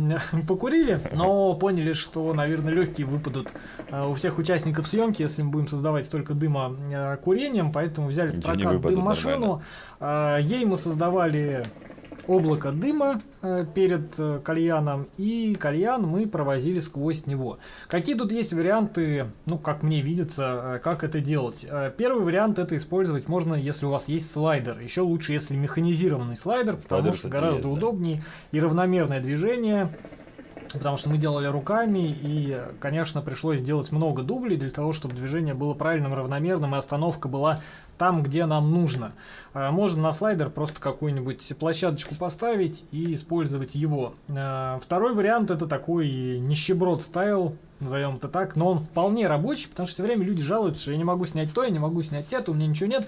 покурили. Но поняли, что, наверное, легкие выпадут э, у всех участников съемки, если мы будем создавать столько дыма э, курением. Поэтому взяли в прокат дым-машину. А, ей мы создавали облако дыма э, перед э, кальяном, и кальян мы провозили сквозь него. Какие тут есть варианты, ну, как мне видится, э, как это делать? Первый вариант это использовать можно, если у вас есть слайдер. Еще лучше, если механизированный слайдер, потому слайдер, что гораздо есть, да. удобнее и равномерное движение потому что мы делали руками, и, конечно, пришлось делать много дублей для того, чтобы движение было правильным, равномерным, и остановка была там, где нам нужно. Э, можно на слайдер просто какую-нибудь площадочку поставить и использовать его. Э, второй вариант это такой нищеброд стайл, назовем это так, но он вполне рабочий, потому что все время люди жалуются, что я не могу снять то, я не могу снять это, у меня ничего нет.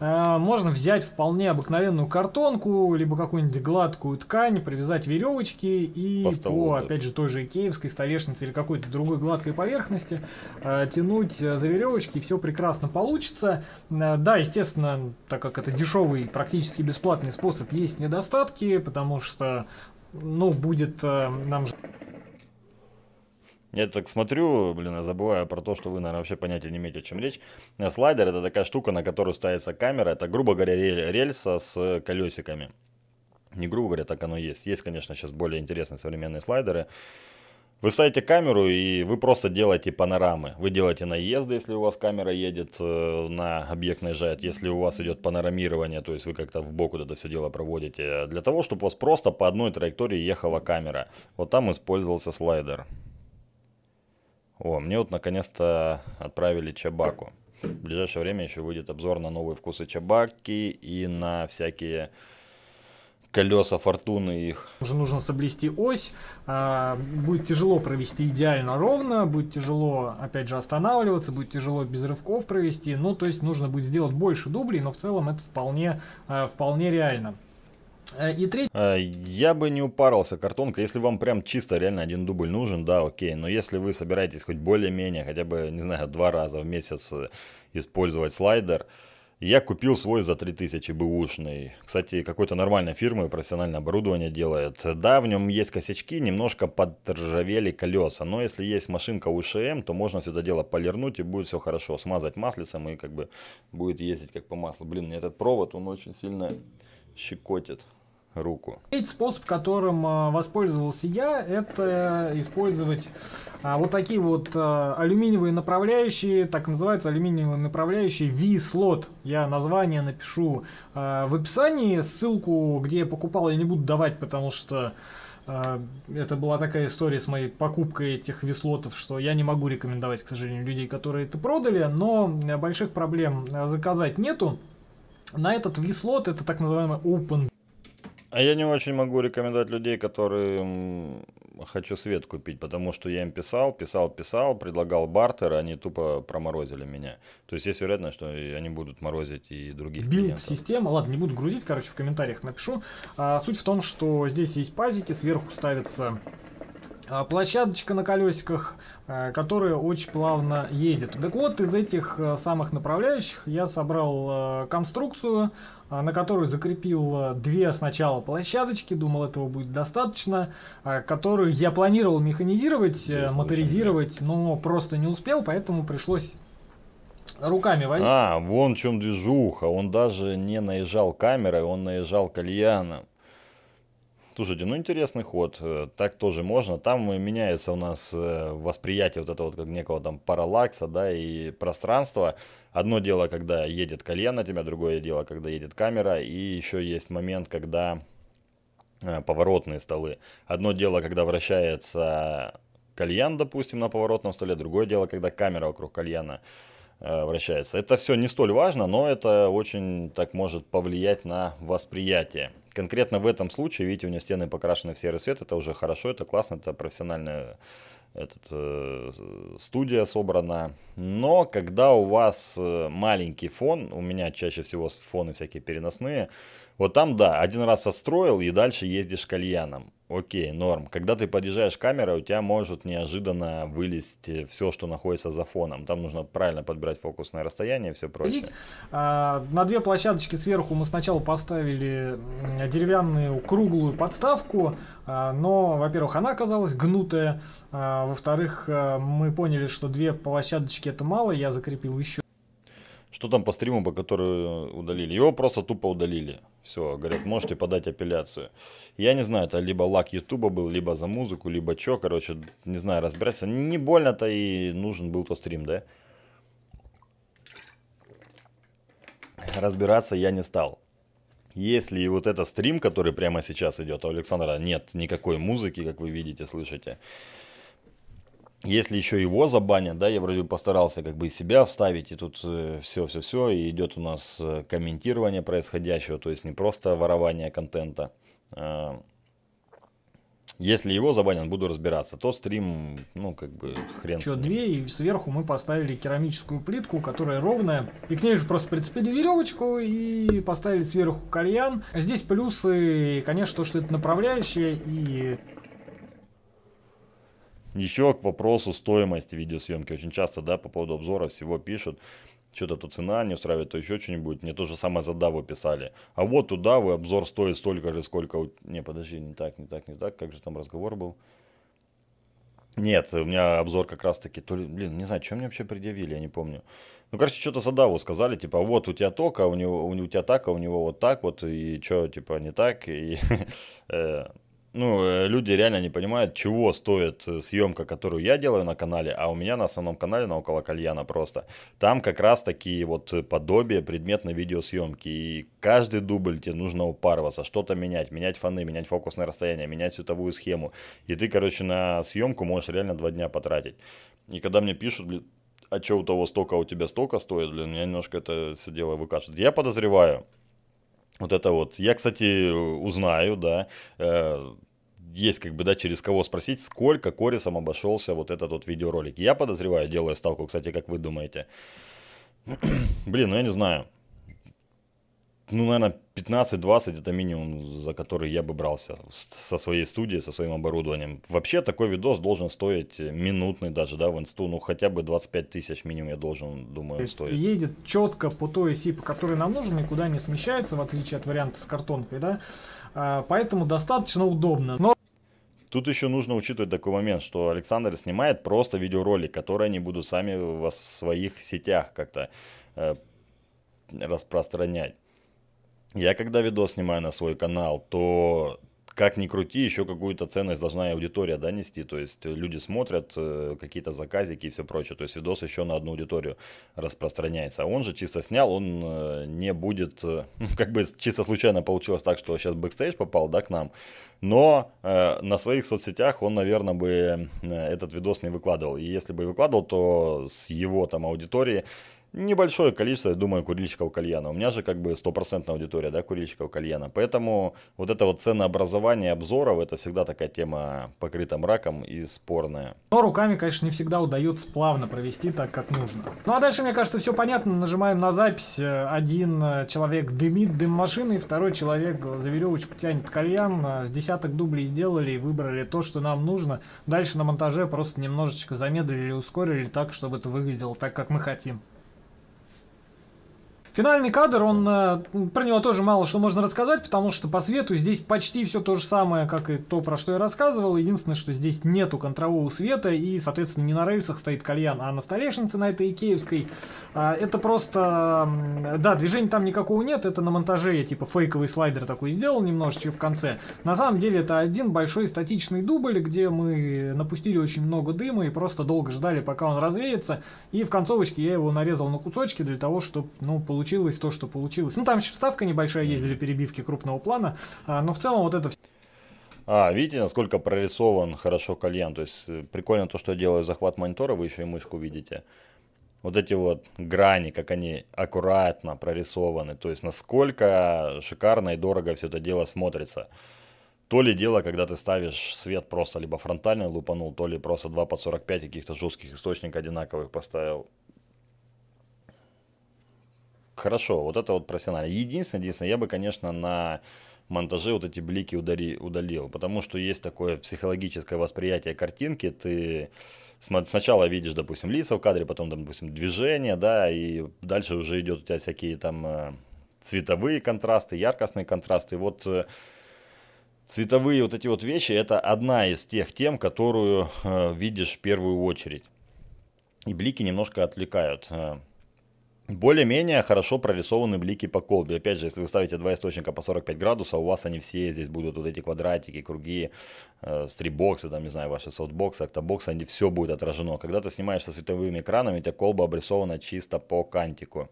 Э, можно взять вполне обыкновенную картонку, либо какую-нибудь гладкую ткань, привязать веревочки и по, столу, по да. опять же, той же икеевской столешнице или какой-то другой гладкой поверхности э, тянуть э, за веревочки, и все прекрасно получится. Да, естественно, так как это дешевый, практически бесплатный способ, есть недостатки, потому что, ну, будет нам же я так смотрю, блин, я забываю про то, что вы, наверное, вообще понятия не имеете, о чем речь. Э, слайдер – это такая штука, на которую ставится камера. Это, грубо говоря, рельса с колесиками. Не грубо говоря, так оно и есть. Есть, конечно, сейчас более интересные современные слайдеры. Вы ставите камеру и вы просто делаете панорамы. Вы делаете наезды, если у вас камера едет э, на объект наезжает, если у вас идет панорамирование, то есть вы как-то в боку это все дело проводите, для того, чтобы у вас просто по одной траектории ехала камера. Вот там использовался слайдер. О, мне вот наконец-то отправили чебаку. В ближайшее время еще выйдет обзор на новые вкусы чабаки и на всякие колеса фортуны их. Уже нужно соблести ось, а, будет тяжело провести идеально ровно, будет тяжело, опять же, останавливаться, будет тяжело без рывков провести, ну, то есть нужно будет сделать больше дублей, но в целом это вполне, э, вполне реально. Э, и третий... Э, я бы не упарывался, картонка. Если вам прям чисто реально один дубль нужен, да, окей. Но если вы собираетесь хоть более-менее, хотя бы, не знаю, два раза в месяц э, использовать слайдер, я купил свой за 3000 бэушный. Кстати, какой-то нормальной фирмы профессиональное оборудование делает. Да, в нем есть косячки, немножко подржавели колеса. Но если есть машинка УШМ, эм, то можно все это дело полирнуть и будет все хорошо. Смазать маслицем и как бы будет ездить как по маслу. Блин, мне этот провод, он очень сильно щекотит руку. Третий способ, которым а, воспользовался я, это использовать а, вот такие вот а, алюминиевые направляющие, так называются алюминиевые направляющие V-слот. Я название напишу в описании, ссылку, где я покупал, я не буду давать, потому что это была такая история с моей покупкой этих веслотов, что я не могу рекомендовать, к сожалению, людей, которые это продали, но больших проблем заказать нету. На этот вислот, это так называемый Open а я не очень могу рекомендовать людей, которые хочу свет купить, потому что я им писал, писал, писал, предлагал бартер, они тупо проморозили меня. То есть есть вероятность, что они будут морозить и других Билд система, ладно, не буду грузить, короче, в комментариях напишу. А, суть в том, что здесь есть пазики, сверху ставится а, площадочка на колесиках, а, которая очень плавно едет. Так вот, из этих а, самых направляющих я собрал конструкцию, а, на которую закрепил две сначала площадочки, думал этого будет достаточно, а, которую я планировал механизировать, э, Интересно, моторизировать, но просто не успел, поэтому пришлось руками возить. А, вон в чем движуха, он даже не наезжал камерой, он наезжал кальяном. Слушайте, ну интересный ход, э, так тоже можно. Там меняется у нас э, восприятие вот этого вот как некого там параллакса, да, и пространства одно дело, когда едет кальян на тебя, другое дело, когда едет камера, и еще есть момент, когда э, поворотные столы. Одно дело, когда вращается кальян, допустим, на поворотном столе, другое дело, когда камера вокруг кальяна э, вращается. Это все не столь важно, но это очень так может повлиять на восприятие. Конкретно в этом случае, видите, у нее стены покрашены в серый цвет, это уже хорошо, это классно, это профессиональная этот, э, студия собрана. Но когда у вас э, маленький фон, у меня чаще всего фоны всякие переносные, вот там, да, один раз состроил и дальше ездишь кальяном. Окей, норм. Когда ты подъезжаешь к камере, у тебя может неожиданно вылезть э, все, что находится за фоном. Там нужно правильно подбирать фокусное расстояние и все прочее. А, на две площадочки сверху мы сначала поставили деревянную круглую подставку, а, но, во-первых, она оказалась гнутая, а, во-вторых, э, мы поняли, что две площадочки это мало, я закрепил еще. Что там по стриму, по которому э, удалили? Его просто тупо удалили. Все, говорят, можете подать апелляцию. Я не знаю, это либо лак Ютуба был, либо за музыку, либо что, короче, не знаю, разбираться. Не больно-то и нужен был то стрим, да? Разбираться я не стал. Если вот этот стрим, который прямо сейчас идет, у Александра нет никакой музыки, как вы видите, слышите, если еще его забанят, да, я вроде бы постарался как бы и себя вставить, и тут э, все-все-все, и идет у нас э, комментирование происходящего, то есть не просто ворование контента. Э, если его забанят, буду разбираться, то стрим, ну, как бы, хрен Еще с ним. две, и сверху мы поставили керамическую плитку, которая ровная, и к ней же просто прицепили веревочку и поставили сверху кальян. Здесь плюсы, конечно, то, что это направляющее, и еще к вопросу стоимости видеосъемки. Очень часто, да, по поводу обзора всего пишут, что-то то цена не устраивает, то еще что-нибудь. Мне то же самое за Даву писали. А вот туда вы обзор стоит столько же, сколько... Не, подожди, не так, не так, не так. Как же там разговор был? Нет, у меня обзор как раз таки, то ли, блин, не знаю, что мне вообще предъявили, я не помню. Ну, короче, что-то Садаву сказали, типа, «А вот у тебя только а у, него, у, у тебя так, а у него вот так вот, и что, типа, не так, и э, ну, э, люди реально не понимают, чего стоит э, съемка, которую я делаю на канале, а у меня на основном канале, на около кальяна просто, там как раз такие вот э, подобия предметной видеосъемки, и каждый дубль тебе нужно упарываться, что-то менять, менять фоны, менять фокусное расстояние, менять световую схему, и ты, короче, на съемку можешь реально два дня потратить. И когда мне пишут, блин, а что у того столько, а у тебя столько стоит, блин, меня немножко это все дело выкашивает. Я подозреваю, вот это вот. Я, кстати, узнаю, да, э, есть как бы, да, через кого спросить, сколько Корисом обошелся вот этот вот видеоролик. Я подозреваю, делая ставку, кстати, как вы думаете. Блин, ну я не знаю ну, наверное, 15-20 это минимум, за который я бы брался со своей студией, со своим оборудованием. Вообще такой видос должен стоить минутный даже, да, в инсту, ну хотя бы 25 тысяч минимум я должен, думаю, То стоить. Едет четко по той оси, по которой нам нужен, никуда не смещается, в отличие от варианта с картонкой, да, а, поэтому достаточно удобно. Но Тут еще нужно учитывать такой момент, что Александр снимает просто видеоролик, который они будут сами в своих сетях как-то э, распространять. Я когда видос снимаю на свой канал, то как ни крути, еще какую-то ценность должна и аудитория да, нести. То есть люди смотрят э, какие-то заказики и все прочее. То есть видос еще на одну аудиторию распространяется. А он же чисто снял, он э, не будет... Э, ну, как бы чисто случайно получилось так, что сейчас бэкстейдж попал да, к нам. Но э, на своих соцсетях он, наверное, бы этот видос не выкладывал. И если бы выкладывал, то с его там аудиторией небольшое количество, я думаю, курильщиков кальяна. У меня же как бы стопроцентная аудитория, да, курильщиков кальяна. Поэтому вот это вот ценообразование обзоров, это всегда такая тема покрыта мраком и спорная. Но руками, конечно, не всегда удается плавно провести так, как нужно. Ну а дальше, мне кажется, все понятно. Нажимаем на запись. Один человек дымит дым машины, второй человек за веревочку тянет кальян. С десяток дублей сделали и выбрали то, что нам нужно. Дальше на монтаже просто немножечко замедлили, ускорили так, чтобы это выглядело так, как мы хотим. Финальный кадр, он э, про него тоже мало что можно рассказать, потому что по свету здесь почти все то же самое, как и то, про что я рассказывал. Единственное, что здесь нету контрового света, и, соответственно, не на рельсах стоит кальян, а на столешнице на этой икеевской. А, это просто... Да, движения там никакого нет, это на монтаже я типа фейковый слайдер такой сделал немножечко в конце. На самом деле это один большой статичный дубль, где мы напустили очень много дыма и просто долго ждали, пока он развеется. И в концовочке я его нарезал на кусочки для того, чтобы, ну, получилось получилось то, что получилось. Ну, там еще вставка небольшая ездили перебивки крупного плана, а, но в целом вот это... А, видите, насколько прорисован хорошо кальян. То есть э, прикольно то, что я делаю захват монитора, вы еще и мышку видите. Вот эти вот грани, как они аккуратно прорисованы. То есть насколько шикарно и дорого все это дело смотрится. То ли дело, когда ты ставишь свет просто либо фронтальный лупанул, то ли просто 2 под 45 каких-то жестких источников одинаковых поставил. Хорошо, вот это вот профессионально. Единственное, единственное, я бы, конечно, на монтаже вот эти блики удари, удалил, потому что есть такое психологическое восприятие картинки, ты сначала видишь, допустим, лица в кадре, потом, допустим, движение, да, и дальше уже идет у тебя всякие там э, цветовые контрасты, яркостные контрасты, вот э, цветовые вот эти вот вещи, это одна из тех тем, которую э, видишь в первую очередь. И блики немножко отвлекают более-менее хорошо прорисованы блики по колбе. Опять же, если вы ставите два источника по 45 градусов, у вас они все здесь будут, вот эти квадратики, круги, э, стрибоксы, там, не знаю, ваши софтбоксы, октобоксы, они все будет отражено. Когда ты снимаешь со световыми экранами, у тебя колба обрисована чисто по кантику.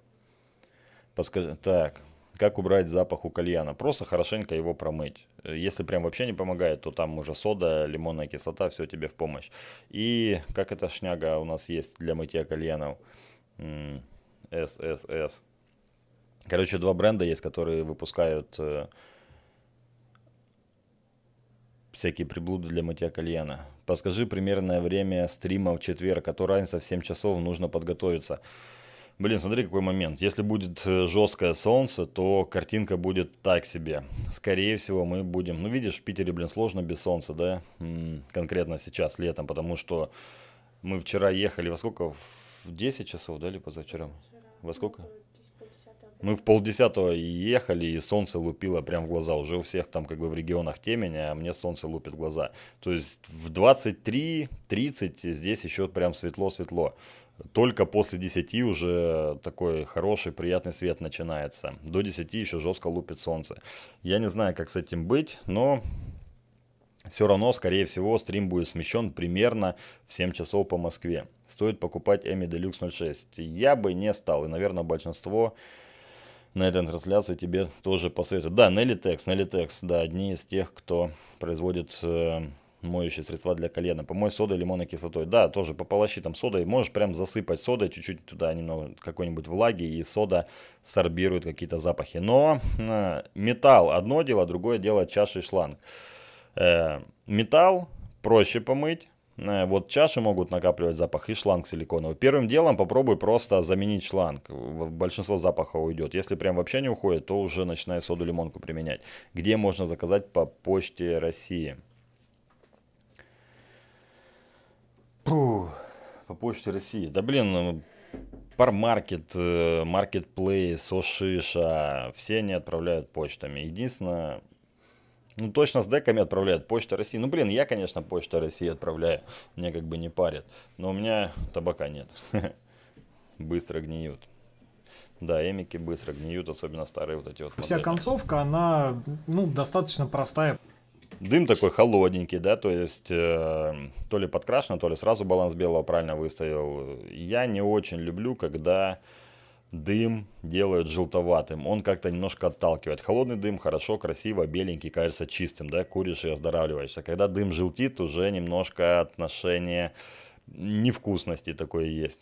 Подскажи, так, как убрать запах у кальяна? Просто хорошенько его промыть. Если прям вообще не помогает, то там уже сода, лимонная кислота, все тебе в помощь. И как эта шняга у нас есть для мытья кальянов? SSS. Короче, два бренда есть, которые выпускают э, всякие приблуды для мытья кальяна. Подскажи примерное время стрима в четверг, а то разница в 7 часов, нужно подготовиться. Блин, смотри, какой момент. Если будет э, жесткое солнце, то картинка будет так себе. Скорее всего, мы будем... Ну, видишь, в Питере, блин, сложно без солнца, да? Конкретно сейчас, летом, потому что мы вчера ехали во сколько? В 10 часов, да, или позавчера? Во сколько? Ну, Мы в полдесятого ехали, и солнце лупило прям в глаза. Уже у всех там как бы в регионах темень, а мне солнце лупит глаза. То есть в 23-30 здесь еще прям светло-светло. Только после 10 уже такой хороший, приятный свет начинается. До 10 еще жестко лупит солнце. Я не знаю, как с этим быть, но все равно, скорее всего, стрим будет смещен примерно в 7 часов по Москве. Стоит покупать Эми Deluxe 06. Я бы не стал, и, наверное, большинство на этой трансляции тебе тоже посоветую. Да, Nellytex, Nellytex, да, одни из тех, кто производит э, моющие средства для колена. Помой содой, лимонной кислотой. Да, тоже по полощи там содой. Можешь прям засыпать содой, чуть-чуть туда немного какой-нибудь влаги, и сода сорбирует какие-то запахи. Но э, металл одно дело, другое дело чаша и шланг. Э, металл проще помыть. Э, вот чаши могут накапливать запах и шланг силиконовый. Первым делом попробуй просто заменить шланг. Большинство запаха уйдет. Если прям вообще не уходит, то уже начинай соду-лимонку применять. Где можно заказать по почте России? Фух, по почте России. Да блин, ну, Пармаркет, Маркетплейс, э, Ошиша, все они отправляют почтами. Единственное, ну, точно с деками отправляют. Почта России. Ну, блин, я, конечно, Почта России отправляю. Мне как бы не парит. Но у меня табака нет. Быстро гниют. Да, эмики быстро гниют, особенно старые вот эти вот. Вся модели. концовка, она, ну, достаточно простая. Дым такой холодненький, да, то есть э, то ли подкрашено, то ли сразу баланс белого правильно выставил. Я не очень люблю, когда дым делают желтоватым. Он как-то немножко отталкивает. Холодный дым хорошо, красиво, беленький, кажется чистым, да, куришь и оздоравливаешься. Когда дым желтит, уже немножко отношение невкусности такое есть.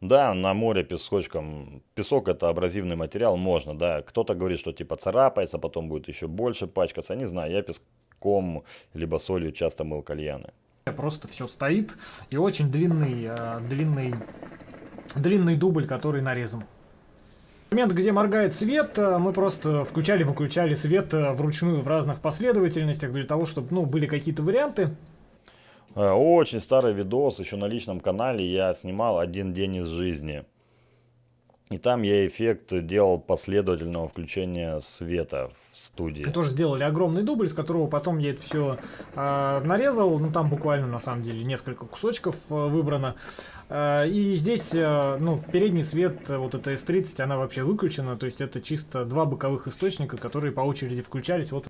Да, на море песочком. Песок это абразивный материал, можно, да. Кто-то говорит, что типа царапается, потом будет еще больше пачкаться. Не знаю, я песком либо солью часто мыл кальяны. Просто все стоит. И очень длинный, э, длинный, длинный дубль, который нарезан. Момент, где моргает свет, э, мы просто включали-выключали свет э, вручную в разных последовательностях для того, чтобы ну, были какие-то варианты. Очень старый видос, еще на личном канале я снимал один день из жизни. И там я эффект делал последовательного включения света в студии. Мы тоже сделали огромный дубль, с которого потом я это все э, а, нарезал. Ну, там буквально, на самом деле, несколько кусочков э, выбрано. Э, и здесь, э, ну, передний свет, э, вот эта S30, она вообще выключена. То есть это чисто два боковых источника, которые по очереди включались. Вот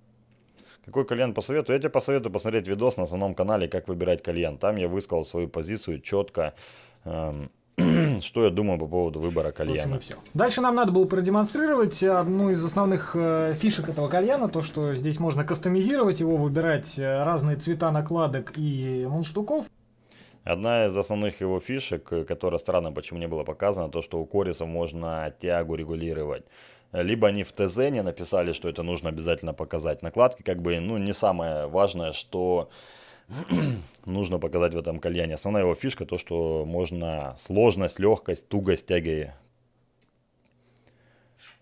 какой кальян посоветую? Я тебе посоветую посмотреть видос на основном канале «Как выбирать кальян». Там я высказал свою позицию четко. Эм что я думаю по поводу выбора кальяна. Общем, все. Дальше нам надо было продемонстрировать э, одну из основных э, фишек этого кальяна, то, что здесь можно кастомизировать его, выбирать э, разные цвета накладок и мундштуков. Одна из основных его фишек, которая странно почему не было показана, то, что у кориса можно тягу регулировать. Либо они в ТЗ не написали, что это нужно обязательно показать. Накладки как бы ну, не самое важное, что нужно показать в этом кальяне. Основная его фишка то, что можно сложность, легкость, тугость тяги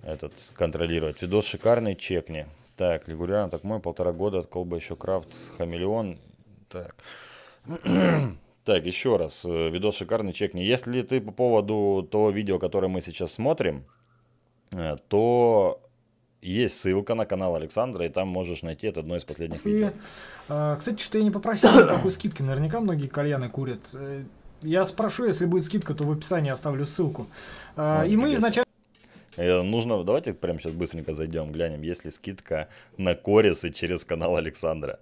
этот контролировать. Видос шикарный, чекни. Так, Лигуриан, так мой, полтора года от колба еще крафт, хамелеон. Так. так, еще раз, э, видос шикарный, чекни. Если ты по поводу того видео, которое мы сейчас смотрим, э, то есть ссылка на канал Александра, и там можешь найти это одно из последних и, видео. Э, кстати, что то я не попросил такой скидки. Наверняка многие кальяны курят. Э, я спрошу, если будет скидка, то в описании оставлю ссылку. Э, ну, и мы изначально... Э, нужно, давайте прямо сейчас быстренько зайдем, глянем, есть ли скидка на корисы через канал Александра.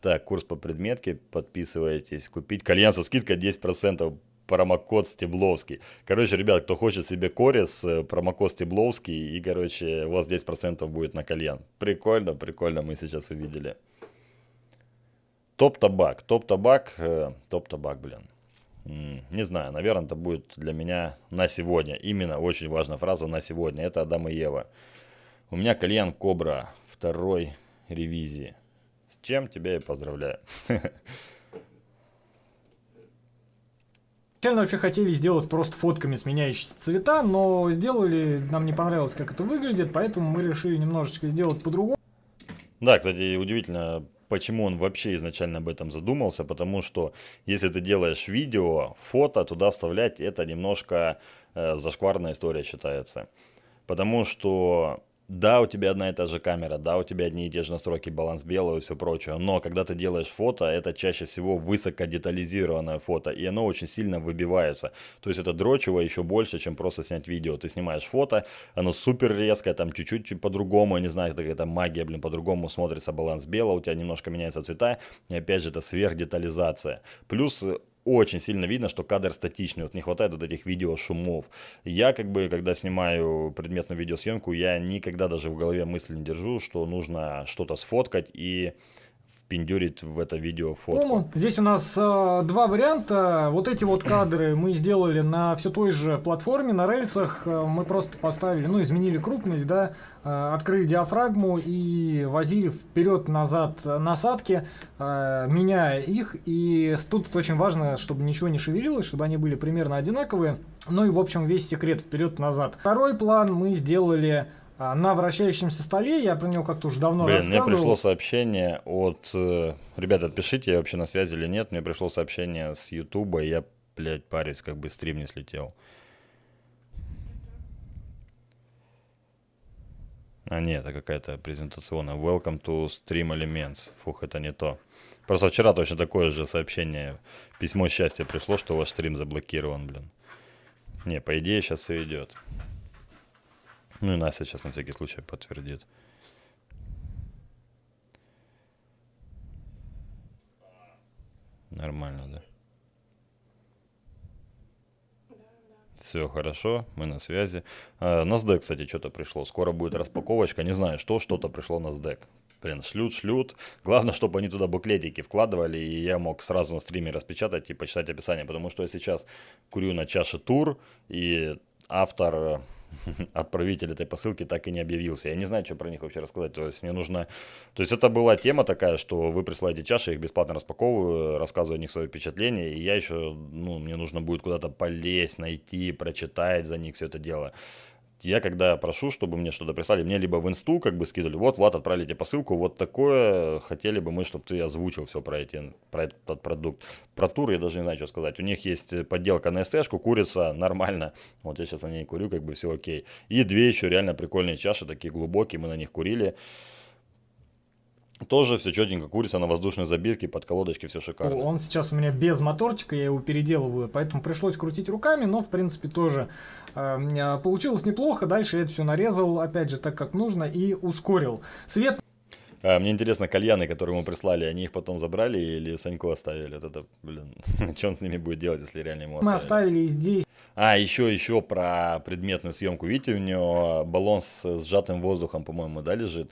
Так, курс по предметке, подписывайтесь, купить. Кальян со скидкой 10% промокод Стебловский. Короче, ребят, кто хочет себе корец, э, промокод Стебловский, и, короче, у вас 10% будет на кальян. Прикольно, прикольно мы сейчас увидели. Топ-табак, топ-табак, э, топ-табак, блин. Не знаю, наверное, это будет для меня на сегодня. Именно очень важная фраза на сегодня. Это Адам и Ева. У меня кальян Кобра второй ревизии. С чем тебя и поздравляю. Изначально вообще хотели сделать просто фотками сменяющиеся цвета, но сделали, нам не понравилось, как это выглядит, поэтому мы решили немножечко сделать по-другому. Да, кстати, удивительно, почему он вообще изначально об этом задумался, потому что если ты делаешь видео, фото, туда вставлять это немножко э, зашкварная история считается. Потому что да, у тебя одна и та же камера, да, у тебя одни и те же настройки, баланс белого и все прочее, но когда ты делаешь фото, это чаще всего высокодетализированное фото, и оно очень сильно выбивается. То есть это дрочево еще больше, чем просто снять видео. Ты снимаешь фото, оно супер резкое, там чуть-чуть по-другому, не знаю, это какая-то магия, блин, по-другому смотрится баланс белого, у тебя немножко меняются цвета, и опять же это сверхдетализация. Плюс э, очень сильно видно, что кадр статичный, вот не хватает вот этих видеошумов. Я как бы, когда снимаю предметную видеосъемку, я никогда даже в голове мысли не держу, что нужно что-то сфоткать и впендюрить в это видео фото. Ну, здесь у нас э, два варианта. Вот эти вот кадры мы сделали на все той же платформе, на рельсах. А, мы просто поставили, ну, изменили крупность, да, э, открыли диафрагму и возили вперед-назад насадки, э, меняя их. И тут очень важно, чтобы ничего не шевелилось, чтобы они были примерно одинаковые. Ну и, в общем, весь секрет вперед-назад. Второй план мы сделали а на вращающемся столе, я про него как-то уже давно Блин, мне пришло сообщение от... Э, ребята, отпишите, я вообще на связи или нет. Мне пришло сообщение с Ютуба, я, блядь, парюсь, как бы стрим не слетел. А нет, это какая-то презентационная. Welcome to Stream Elements. Фух, это не то. Просто вчера точно такое же сообщение, письмо счастья пришло, что ваш стрим заблокирован, блин. Не, по идее сейчас все идет. Ну и Настя сейчас на всякий случай подтвердит. Нормально, да? Все хорошо, мы на связи. А, на SDEC, кстати, что-то пришло. Скоро будет распаковочка. Не знаю, что, что-то пришло на SDEC. Блин, шлют, шлют. Главное, чтобы они туда буклетики вкладывали, и я мог сразу на стриме распечатать и почитать описание, потому что я сейчас курю на чаше тур, и автор отправитель этой посылки так и не объявился. Я не знаю, что про них вообще рассказать. То есть мне нужно... То есть это была тема такая, что вы присылаете чаши, их бесплатно распаковываю, рассказываю о них свои впечатления, и я еще, ну, мне нужно будет куда-то полезть, найти, прочитать за них все это дело я когда прошу, чтобы мне что-то прислали, мне либо в инсту как бы скидывали, вот, Влад, отправили тебе посылку, вот такое, хотели бы мы, чтобы ты озвучил все про, эти, про этот продукт. Про тур я даже не знаю, что сказать. У них есть подделка на СТшку, курица нормально. Вот я сейчас на ней курю, как бы все окей. И две еще реально прикольные чаши, такие глубокие, мы на них курили. Тоже все четенько, курица на воздушной забивке, под колодочки, все шикарно. Он сейчас у меня без моторчика, я его переделываю, поэтому пришлось крутить руками, но в принципе тоже э, получилось неплохо. Дальше я это все нарезал, опять же, так как нужно и ускорил. Свет... А, мне интересно, кальяны, которые ему прислали, они их потом забрали или Саньку оставили? Вот это, блин, что он с ними будет делать, если реально ему оставили? Мы оставили здесь. А, еще, еще про предметную съемку. Видите, у него баллон с сжатым воздухом, по-моему, да, лежит.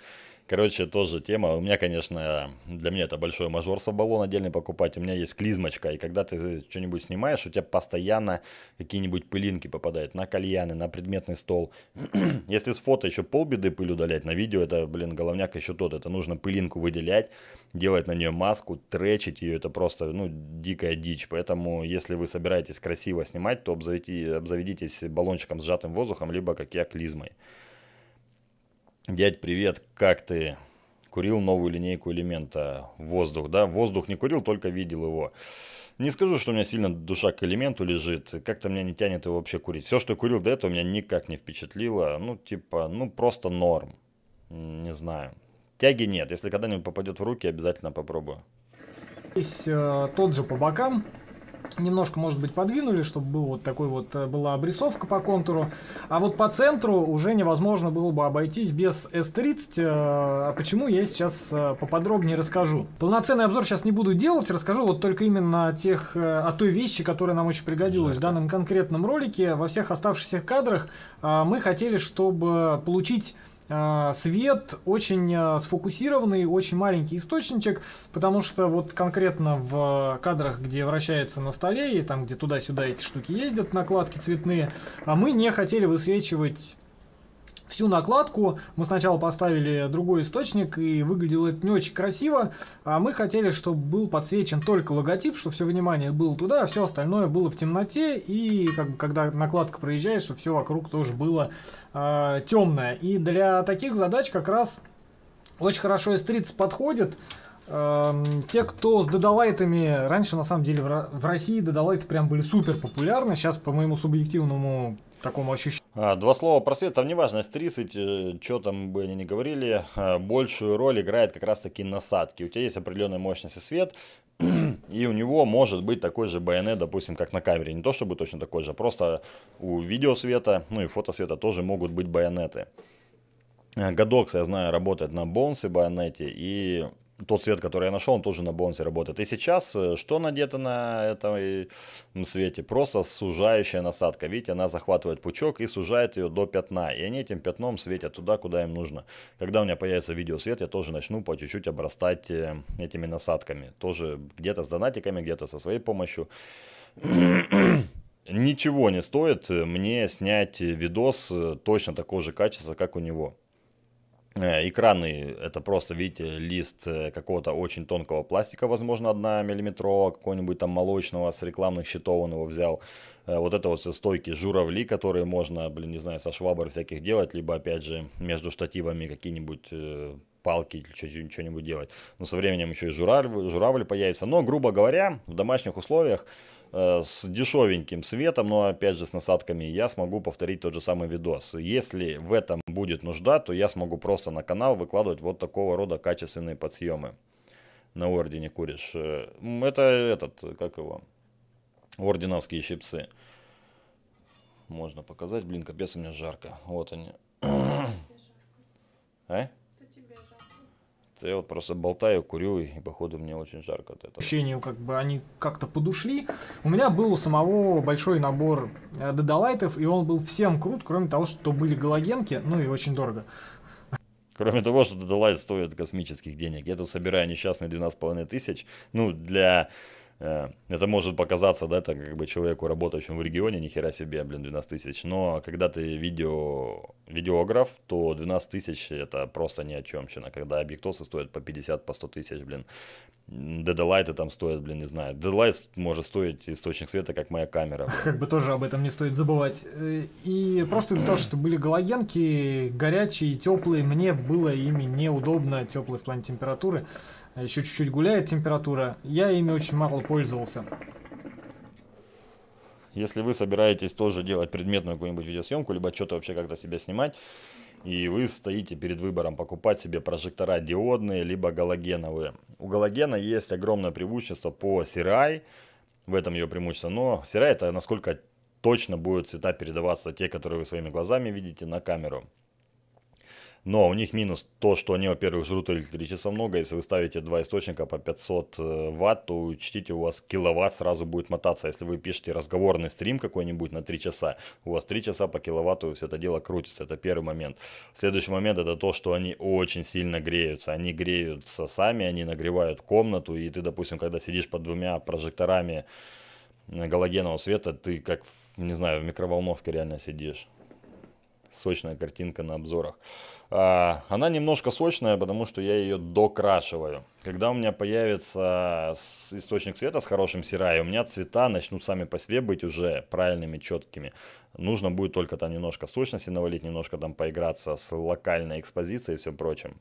Короче, тоже тема. У меня, конечно, для меня это большой мажор соболон отдельно покупать. У меня есть клизмочка, и когда ты что-нибудь снимаешь, у тебя постоянно какие-нибудь пылинки попадают на кальяны, на предметный стол. Если с фото еще полбеды пыль удалять, на видео это, блин, головняк еще тот. Это нужно пылинку выделять, делать на нее маску, тречить ее. Это просто, ну, дикая дичь. Поэтому, если вы собираетесь красиво снимать, то обзаведитесь баллончиком с сжатым воздухом, либо как я, клизмой. Дядь, привет, как ты? Курил новую линейку элемента воздух, да? Воздух не курил, только видел его. Не скажу, что у меня сильно душа к элементу лежит, как-то меня не тянет его вообще курить. Все, что я курил до этого, меня никак не впечатлило. Ну, типа, ну просто норм. Не знаю. Тяги нет. Если когда-нибудь попадет в руки, обязательно попробую. Здесь э, тот же по бокам немножко, может быть, подвинули, чтобы был вот такой вот э, была обрисовка по контуру. А вот по центру уже невозможно было бы обойтись без S30. Э, а почему я сейчас э, поподробнее расскажу. Полноценный обзор сейчас не буду делать, расскажу вот только именно о тех, о той вещи, которая нам очень пригодилась в данном конкретном ролике. Во всех оставшихся кадрах а, мы хотели, чтобы получить а, свет очень а, сфокусированный, очень маленький источничек, потому что вот конкретно в а, кадрах, где вращается на столе и там, где туда-сюда эти штуки ездят, накладки цветные, мы не хотели высвечивать всю накладку. Мы сначала поставили другой источник, и выглядело это не очень красиво. А мы хотели, чтобы был подсвечен только логотип, чтобы все внимание было туда, а все остальное было в темноте. И как бы, когда накладка проезжает, чтобы все вокруг тоже было э, а, темное. И для таких задач как раз очень хорошо S30 подходит. А, те, кто с дедолайтами, раньше на самом деле в, в России дедолайты прям были супер популярны, сейчас по моему субъективному такому ощущению. А, два слова про свет, там не важно, S30, что там бы они ни говорили, а, большую роль играет как раз таки насадки. У тебя есть определенная мощность и свет, и у него может быть такой же БНЭ, допустим, как на камере. Не то чтобы точно такой же, а просто у видеосвета, ну и фотосвета тоже могут быть байонеты. Э, годокс, я знаю, работает на Bones и байонете, и тот цвет, который я нашел, он тоже на бонусе работает. И сейчас э, что надето на этом э, свете? Просто сужающая насадка. Видите, она захватывает пучок и сужает ее до пятна. И они этим пятном светят туда, куда им нужно. Когда у меня появится видеосвет, я тоже начну по чуть-чуть обрастать э, этими насадками. Тоже где-то с донатиками, где-то со своей помощью ничего не стоит мне снять видос точно такого же качества, как у него. Э, экраны это просто, видите, лист э, какого-то очень тонкого пластика, возможно, 1 миллиметрового, какого-нибудь там молочного, с рекламных счетов он его взял. Э, вот это вот все стойки журавли, которые можно, блин, не знаю, со швабр всяких делать, либо, опять же, между штативами какие-нибудь палки или что-нибудь делать. Но со временем еще и журавль, журавль появится. Но, грубо говоря, в домашних условиях Э, с дешевеньким светом, но опять же с насадками, я смогу повторить тот же самый видос. Если в этом будет нужда, то я смогу просто на канал выкладывать вот такого рода качественные подсъемы на ордене куришь. Э, это этот, как его, орденовские щипцы. Можно показать, блин, капец, мне жарко. Вот они. А? я вот просто болтаю, курю, и походу мне очень жарко от этого. Ощущение, как бы они как-то подушли. У меня был у самого большой набор э, дедолайтов, и он был всем крут, кроме того, что были галогенки, ну и очень дорого. Кроме того, что дедолайт стоит космических денег. Я тут собираю несчастные 12,5 тысяч, ну, для Э, это может показаться, да, это как бы человеку, работающему в регионе, ни хера себе, блин, 12 тысяч. Но когда ты видео, видеограф, то 12 тысяч это просто ни о чем чина Когда объектосы стоят по 50, по 100 тысяч, блин, дедлайты там стоят, блин, не знаю. Дедлайт может стоить источник света, как моя камера. Блин. Как бы тоже об этом не стоит забывать. Э, и просто из-за того, что были галогенки, горячие, теплые, мне было ими неудобно, теплые в плане температуры. А еще чуть-чуть гуляет температура. Я ими очень мало пользовался. Если вы собираетесь тоже делать предметную какую-нибудь видеосъемку, либо что-то вообще как-то себя снимать, и вы стоите перед выбором покупать себе прожектора диодные, либо галогеновые. У галогена есть огромное преимущество по CRI, в этом ее преимущество, но CRI это насколько точно будут цвета передаваться те, которые вы своими глазами видите на камеру. Но у них минус то, что они, во-первых, жрут электричество много. Если вы ставите два источника по 500 э, ватт, то учтите у вас киловатт сразу будет мотаться. Если вы пишете разговорный стрим какой-нибудь на 3 часа, у вас 3 часа по киловатту все это дело крутится. Это первый момент. Следующий момент это то, что они очень сильно греются. Они греются сами, они нагревают комнату. И ты, допустим, когда сидишь под двумя прожекторами галогенового света, ты как, не знаю, в микроволновке реально сидишь. Сочная картинка на обзорах. А, она немножко сочная, потому что я ее докрашиваю. Когда у меня появится источник света с хорошим сирай, у меня цвета начнут сами по себе быть уже правильными, четкими. Нужно будет только там немножко сочности навалить, немножко там поиграться с локальной экспозицией и всем прочим.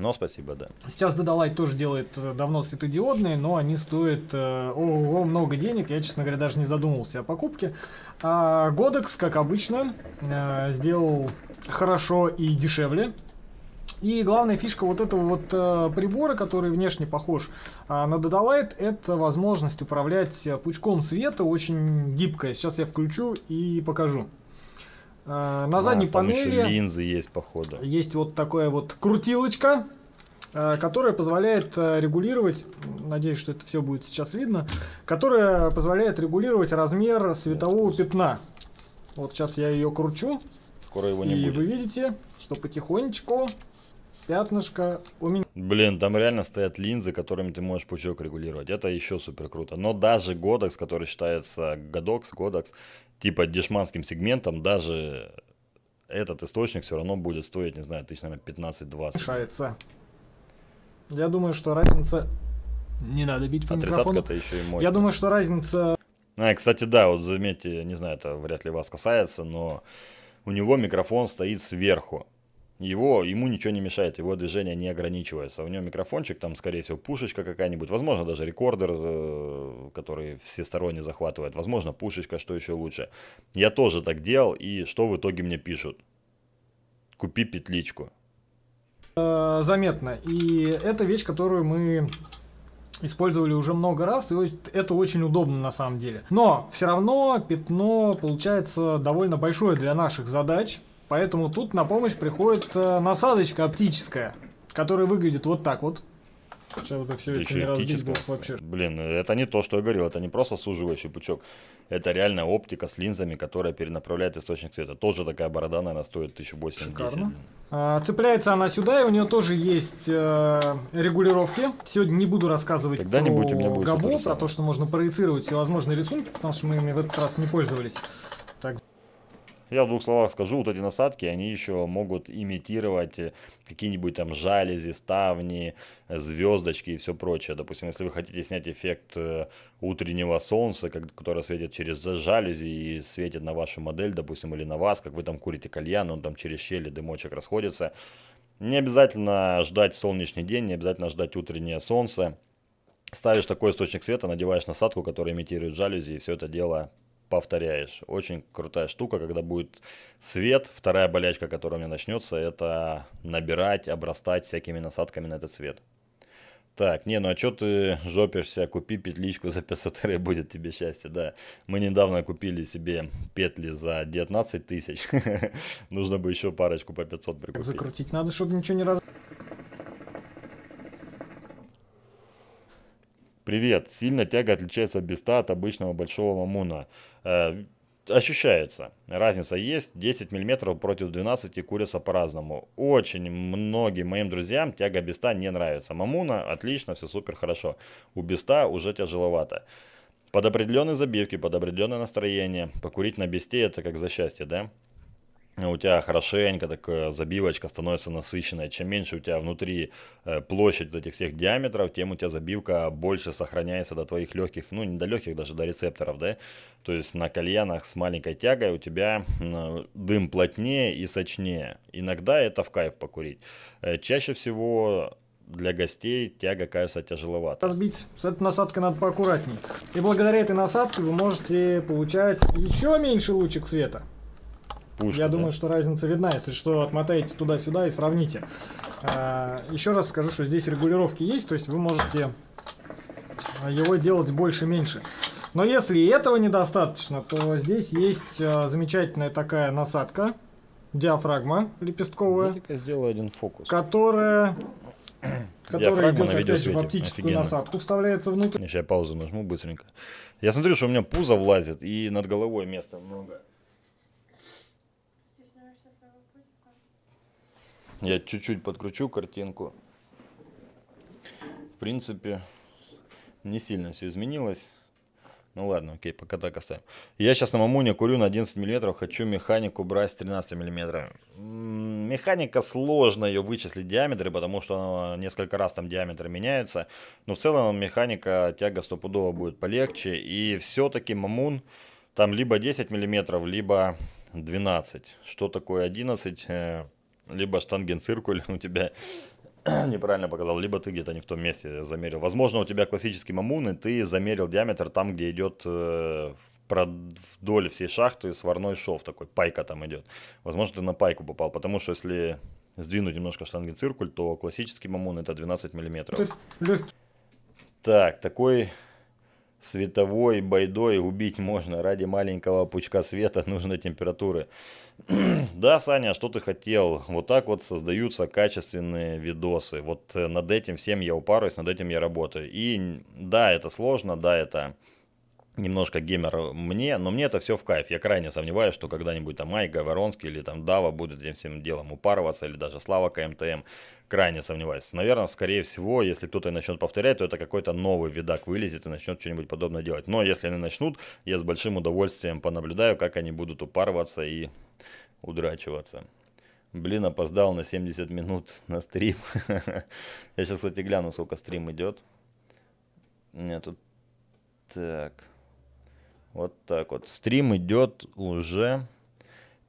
Но спасибо, да. Сейчас Дедалайт тоже делает э, давно светодиодные, но они стоят э, ого, много денег. Я, честно говоря, даже не задумывался о покупке. А Godex, как обычно, э, сделал хорошо и дешевле. И главная фишка вот этого вот э, прибора, который внешне похож а, на Dadalight, это возможность управлять пучком света, очень гибкая. Сейчас я включу и покажу. А, на а, задней там панели... еще линзы есть, походу. Есть вот такая вот крутилочка, а, которая позволяет э, регулировать, надеюсь, что это все будет сейчас видно, которая позволяет регулировать размер светового пятна. Вот сейчас я ее кручу. Скоро его не и будет. И вы видите, что потихонечку пятнышко у меня. Блин, там реально стоят линзы, которыми ты можешь пучок регулировать. Это еще супер круто. Но даже Godox, который считается Godox, Godox, типа дешманским сегментом даже этот источник все равно будет стоить, не знаю, тысяч, наверное, 15-20. Шается. Я думаю, что разница... Не надо бить по а микрофону. еще и мощная. Я думаю, что разница... А, кстати, да, вот заметьте, не знаю, это вряд ли вас касается, но у него микрофон стоит сверху его, ему ничего не мешает, его движение не ограничивается. У него микрофончик, там, скорее всего, пушечка какая-нибудь, возможно, даже рекордер, э, который всесторонне захватывает, возможно, пушечка, что еще лучше. Я тоже так делал, и что в итоге мне пишут? Купи петличку. Э, заметно. И это вещь, которую мы использовали уже много раз, и это очень удобно на самом деле. Но все равно пятно получается довольно большое для наших задач, Поэтому тут на помощь приходит э, насадочка оптическая, которая выглядит вот так вот. Сейчас бы все еще это оптическая. Вообще. Блин, это не то, что я говорил, это не просто суживающий пучок. Это реальная оптика с линзами, которая перенаправляет источник света. Тоже такая борода, наверное, стоит 1080. А, цепляется она сюда, и у нее тоже есть э, регулировки. Сегодня не буду рассказывать когда про у будет габу, про а то, что можно проецировать всевозможные рисунки, потому что мы ими в этот раз не пользовались. Так, я в двух словах скажу, вот эти насадки, они еще могут имитировать э, какие-нибудь там жалюзи, ставни, э, звездочки и все прочее. Допустим, если вы хотите снять эффект э, утреннего солнца, которое светит через жалюзи и светит на вашу модель, допустим, или на вас, как вы там курите кальян, он там через щели дымочек расходится. Не обязательно ждать солнечный день, не обязательно ждать утреннее солнце. Ставишь такой источник света, надеваешь насадку, которая имитирует жалюзи, и все это дело повторяешь. Очень крутая штука, когда будет свет. Вторая болячка, которая у меня начнется, это набирать, обрастать всякими насадками на этот свет. Так, не, ну а что ты жопишься, купи петличку за 500 рублей, будет тебе счастье, да. Мы недавно купили себе петли за 19 тысяч, нужно бы еще парочку по 500 прикупить. Закрутить надо, чтобы ничего не раз... Привет. Сильно тяга отличается от беста от обычного большого мамуна. Э, ощущается. Разница есть. 10 мм против 12 курица по-разному. Очень многим моим друзьям тяга беста не нравится. Мамуна отлично, все супер хорошо. У беста уже тяжеловато. Под определенные забивки, под определенное настроение. Покурить на бесте это как за счастье, да? у тебя хорошенько такая забивочка становится насыщенной. Чем меньше у тебя внутри э, площадь вот этих всех диаметров, тем у тебя забивка больше сохраняется до твоих легких, ну не до легких, даже до рецепторов, да. То есть на кальянах с маленькой тягой у тебя дым плотнее и сочнее. Иногда это в кайф покурить. Э, чаще всего для гостей тяга кажется тяжеловато. Разбить с этой насадкой надо поаккуратнее. И благодаря этой насадке вы можете получать еще меньше лучек света пушка. Я да. думаю, что разница видна. Если что, отмотайте туда-сюда и сравните. А, еще раз скажу, что здесь регулировки есть, то есть вы можете а, его делать больше-меньше. Но если этого недостаточно, то здесь есть а, замечательная такая насадка, диафрагма лепестковая. Я сделаю один фокус. Которая которая идет на опять же в оптическую Офигенно. насадку, вставляется внутрь. Сейчас я паузу нажму быстренько. Я смотрю, что у меня пузо влазит и над головой места много. Я чуть-чуть подкручу картинку. В принципе, не сильно все изменилось. Ну ладно, окей, пока так оставим. Я сейчас на мамуне курю на 11 мм, хочу механику брать с 13 мм. Механика сложно ее вычислить диаметры, потому что несколько раз там диаметры меняются. Но в целом механика тяга стопудово будет полегче. И все-таки мамун там либо 10 мм, либо 12. Что такое 11 либо штангенциркуль у тебя неправильно показал, либо ты где-то не в том месте замерил. Возможно, у тебя классический мамун, и ты замерил диаметр там, где идет э, вдоль всей шахты сварной шов такой, пайка там идет. Возможно, ты на пайку попал, потому что если сдвинуть немножко штангенциркуль, то классический мамун это 12 миллиметров. Так, такой световой байдой убить можно ради маленького пучка света нужной температуры. Да, Саня, а что ты хотел? Вот так вот создаются качественные видосы. Вот э, над этим всем я упарываюсь, над этим я работаю. И да, это сложно, да, это немножко геймер мне, но мне это все в кайф. Я крайне сомневаюсь, что когда-нибудь там Майк Говоронский или там Дава будет этим всем делом упарываться, или даже Слава КМТМ крайне сомневаюсь. Наверное, скорее всего, если кто-то начнет повторять, то это какой-то новый видак вылезет и начнет что-нибудь подобное делать. Но если они начнут, я с большим удовольствием понаблюдаю, как они будут упарываться и удрачиваться. Блин, опоздал на 70 минут на стрим. Я сейчас, кстати, гляну, сколько стрим идет. Нет, тут... Так. Вот так вот. Стрим идет уже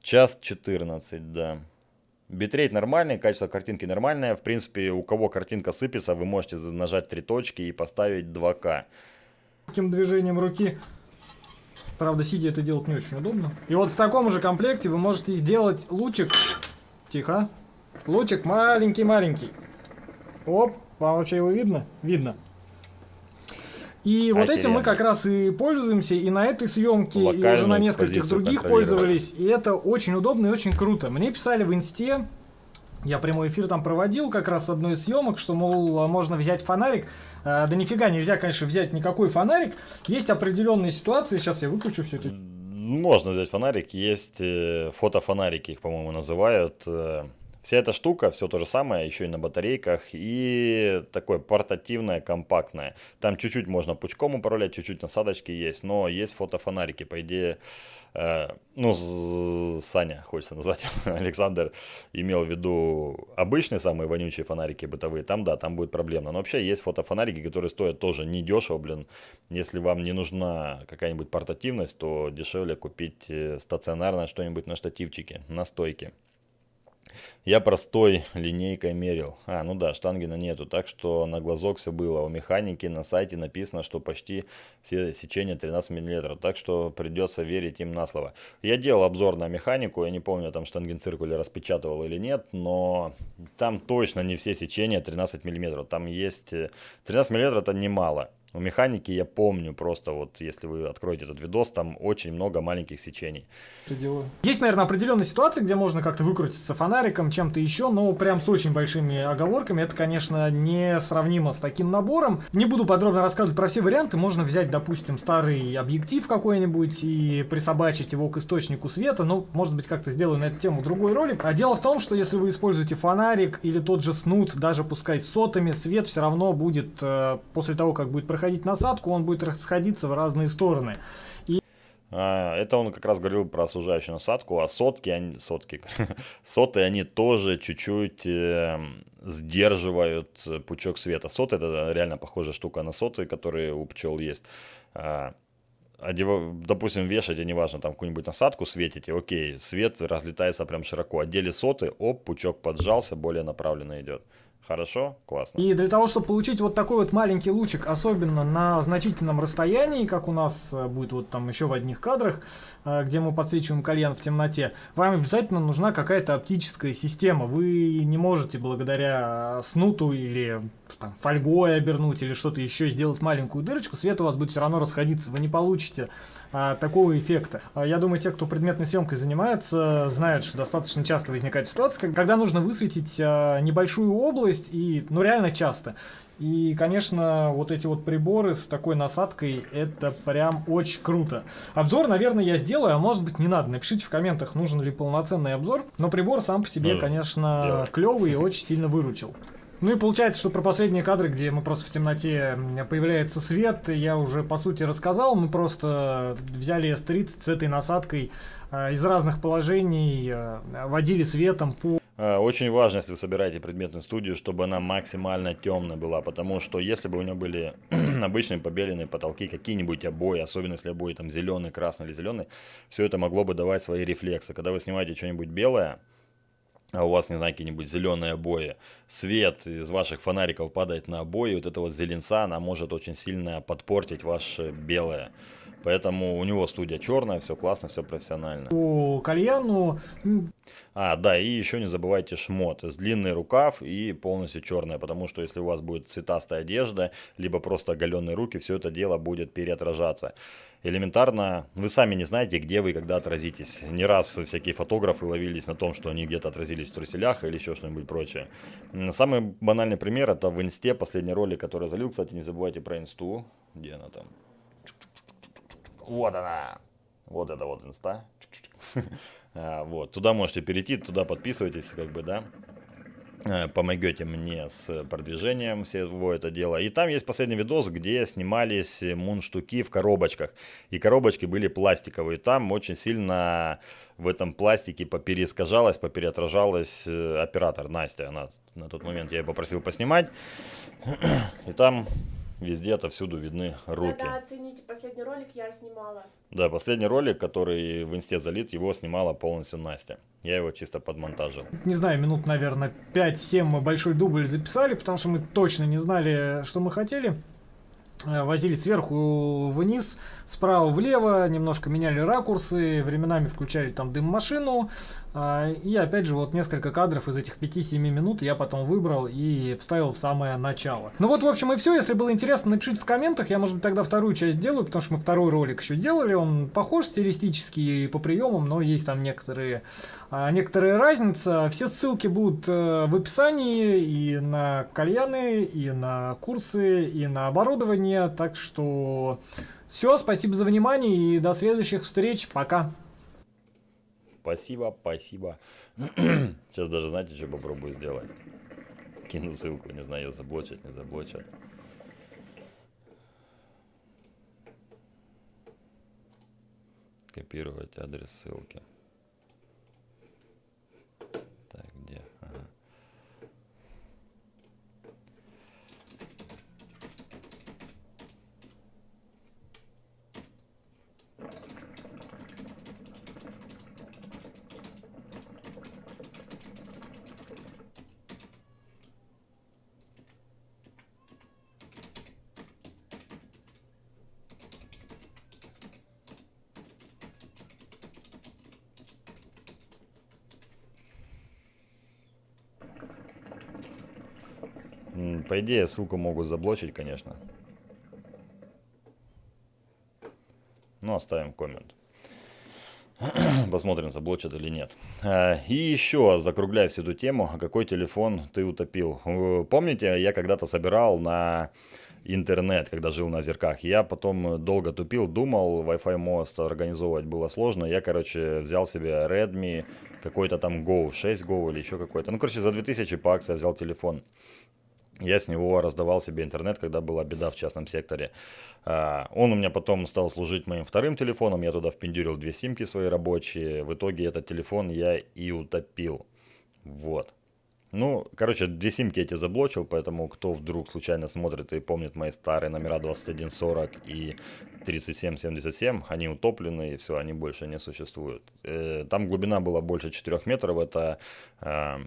час 14, да. Битрейт нормальный, качество картинки нормальное. В принципе, у кого картинка сыпется, вы можете нажать три точки и поставить 2К. Таким движением руки, правда, сидя это делать не очень удобно. И вот в таком же комплекте вы можете сделать лучик. Тихо. Лучик маленький-маленький. Оп, вам вообще его видно? Видно. И вот этим мы как раз и пользуемся, и на этой съемке, и уже на нескольких других пользовались, и это очень удобно и очень круто. Мне писали в инсте, я прямой эфир там проводил как раз одной из съемок, что, мол, а можно взять фонарик. А, да нифига нельзя, конечно, взять никакой фонарик. Есть определенные ситуации, сейчас я выключу все это. Можно взять фонарик, есть э, фотофонарики, их, по-моему, называют э, Вся эта штука, все то же самое, еще и на батарейках, и такое портативное, компактное. Там чуть-чуть можно пучком управлять, чуть-чуть насадочки есть, но есть фотофонарики. По идее, э, ну, Саня, хочется назвать, Александр имел в виду обычные самые вонючие фонарики бытовые. Там, да, там будет проблемно. Но вообще есть фотофонарики, которые стоят тоже недешево, блин. Если вам не нужна какая-нибудь портативность, то дешевле купить э, стационарное что-нибудь на штативчике, на стойке. Я простой линейкой мерил. А, ну да, штангена нету, так что на глазок все было. У механики на сайте написано, что почти все сечения 13 мм, так что придется верить им на слово. Я делал обзор на механику, я не помню, там штангенциркуль распечатывал или нет, но там точно не все сечения 13 мм. Там есть... 13 э, мм это немало. У механики я помню просто вот, если вы откроете этот видос, там очень много маленьких сечений. Есть, наверное, определенные ситуации, где можно как-то выкрутиться фонариком, чем-то еще, но прям с очень большими оговорками это, конечно, не сравнимо с таким набором. Не буду подробно рассказывать про все варианты. Можно взять, допустим, старый объектив какой-нибудь и присобачить его к источнику света. Ну, может быть, как-то сделаю на эту тему другой ролик. А дело в том, что если вы используете фонарик или тот же снуд, даже пускай сотами, свет все равно будет э, после того, как будет проходить проходить насадку, он будет расходиться в разные стороны. И... А, это он как раз говорил про сужающую насадку, а сотки, они, сотки, соты, они тоже чуть-чуть э, сдерживают пучок света. Соты это реально похожая штука на соты, которые у пчел есть а, одев... допустим, вешаете, а неважно, там какую-нибудь насадку светите, окей, свет разлетается прям широко. Одели соты, оп, пучок поджался, более направленно идет. Хорошо, классно. И для того, чтобы получить вот такой вот маленький лучик, особенно на значительном расстоянии, как у нас э, будет вот там еще в одних кадрах, э, где мы подсвечиваем кальян в темноте, вам обязательно нужна какая-то оптическая система. Вы не можете благодаря э, снуту или там, фольгой обернуть или что-то еще сделать маленькую дырочку, свет у вас будет все равно расходиться. Вы не получите а, такого эффекта. А, я думаю, те, кто предметной съемкой занимается, знают, что достаточно часто возникает ситуация, когда нужно высветить а, небольшую область, и, ну реально часто. И, конечно, вот эти вот приборы с такой насадкой, это прям очень круто. Обзор, наверное, я сделаю, а может быть не надо. Напишите в комментах, нужен ли полноценный обзор. Но прибор сам по себе, ну, конечно, клевый и очень сильно выручил. Ну и получается, что про последние кадры, где мы просто в темноте появляется свет, я уже по сути рассказал. Мы просто взяли S30 с этой насадкой а, из разных положений, а, водили светом по э, очень важно, если вы собираете предметную студию, чтобы она максимально темная была, потому что если бы у нее были обычные побеленные потолки, какие-нибудь обои, особенно если обои там зеленый, красный или зеленый, все это могло бы давать свои рефлексы. Когда вы снимаете что-нибудь белое, а у вас, не знаю, какие-нибудь зеленые обои, свет из ваших фонариков падает на обои, вот вот зеленца, она может очень сильно подпортить ваше белое. Поэтому у него студия черная, все классно, все профессионально. По кальяну... А, да, и еще не забывайте шмот с длинный рукав и полностью черная, потому что если у вас будет цветастая одежда, либо просто оголенные руки, все это дело будет переотражаться. Элементарно, вы сами не знаете, где вы когда отразитесь. Не раз всякие фотографы ловились на том, что они где-то отразились в труселях или еще что-нибудь прочее. Самый банальный пример это в инсте последний ролик, который залил. Кстати, не забывайте про инсту. Где она там? Вот она. Вот это вот инста. А, вот, туда можете перейти, туда подписывайтесь, как бы, да. Э, помогете мне с продвижением всего это дела. И там есть последний видос, где снимались мунштуки в коробочках. И коробочки были пластиковые. Там очень сильно в этом пластике поперескажалась, попереотражалась э, оператор Настя. Она, на тот момент я ее попросил поснимать. И там везде, отовсюду видны руки. Да, оцените, последний ролик я снимала. Да, последний ролик, который в инсте залит, его снимала полностью Настя. Я его чисто подмонтажил. Не знаю, минут, наверное, 5-7 мы большой дубль записали, потому что мы точно не знали, что мы хотели. Э, возили сверху вниз, справа влево, немножко меняли ракурсы, временами включали там дым машину, а, и опять же, вот несколько кадров из этих 5-7 минут я потом выбрал и вставил в самое начало. Ну вот, в общем, и все. Если было интересно, напишите в комментах. Я, может быть, тогда вторую часть сделаю, потому что мы второй ролик еще делали. Он похож стилистически и по приемам, но есть там некоторые, а, некоторые разницы. Все ссылки будут э, в описании и на кальяны, и на курсы, и на оборудование. Так что все, спасибо за внимание и до следующих встреч. Пока! Спасибо, спасибо. Сейчас даже, знаете, что попробую сделать? Кину ссылку, не знаю, ее заблочат, не заблочат. Копировать адрес ссылки. идее, ссылку могут заблочить, конечно. Но ну, оставим коммент. Посмотрим, заблочат или нет. А, и еще, закругляя всю эту тему, а какой телефон ты утопил? Помните, я когда-то собирал на интернет, когда жил на Озерках. Я потом долго тупил, думал, Wi-Fi мост организовывать было сложно. Я, короче, взял себе Redmi, какой-то там Go, 6 Go или еще какой-то. Ну, короче, за 2000 по акции взял телефон. Я с него раздавал себе интернет, когда была беда в частном секторе. А, он у меня потом стал служить моим вторым телефоном. Я туда впендюрил две симки свои рабочие. В итоге этот телефон я и утопил. Вот. Ну, короче, две симки эти заблочил, поэтому кто вдруг случайно смотрит и помнит мои старые номера 2140 и 3777, они утоплены и все, они больше не существуют. Э, там глубина была больше 4 метров, это а,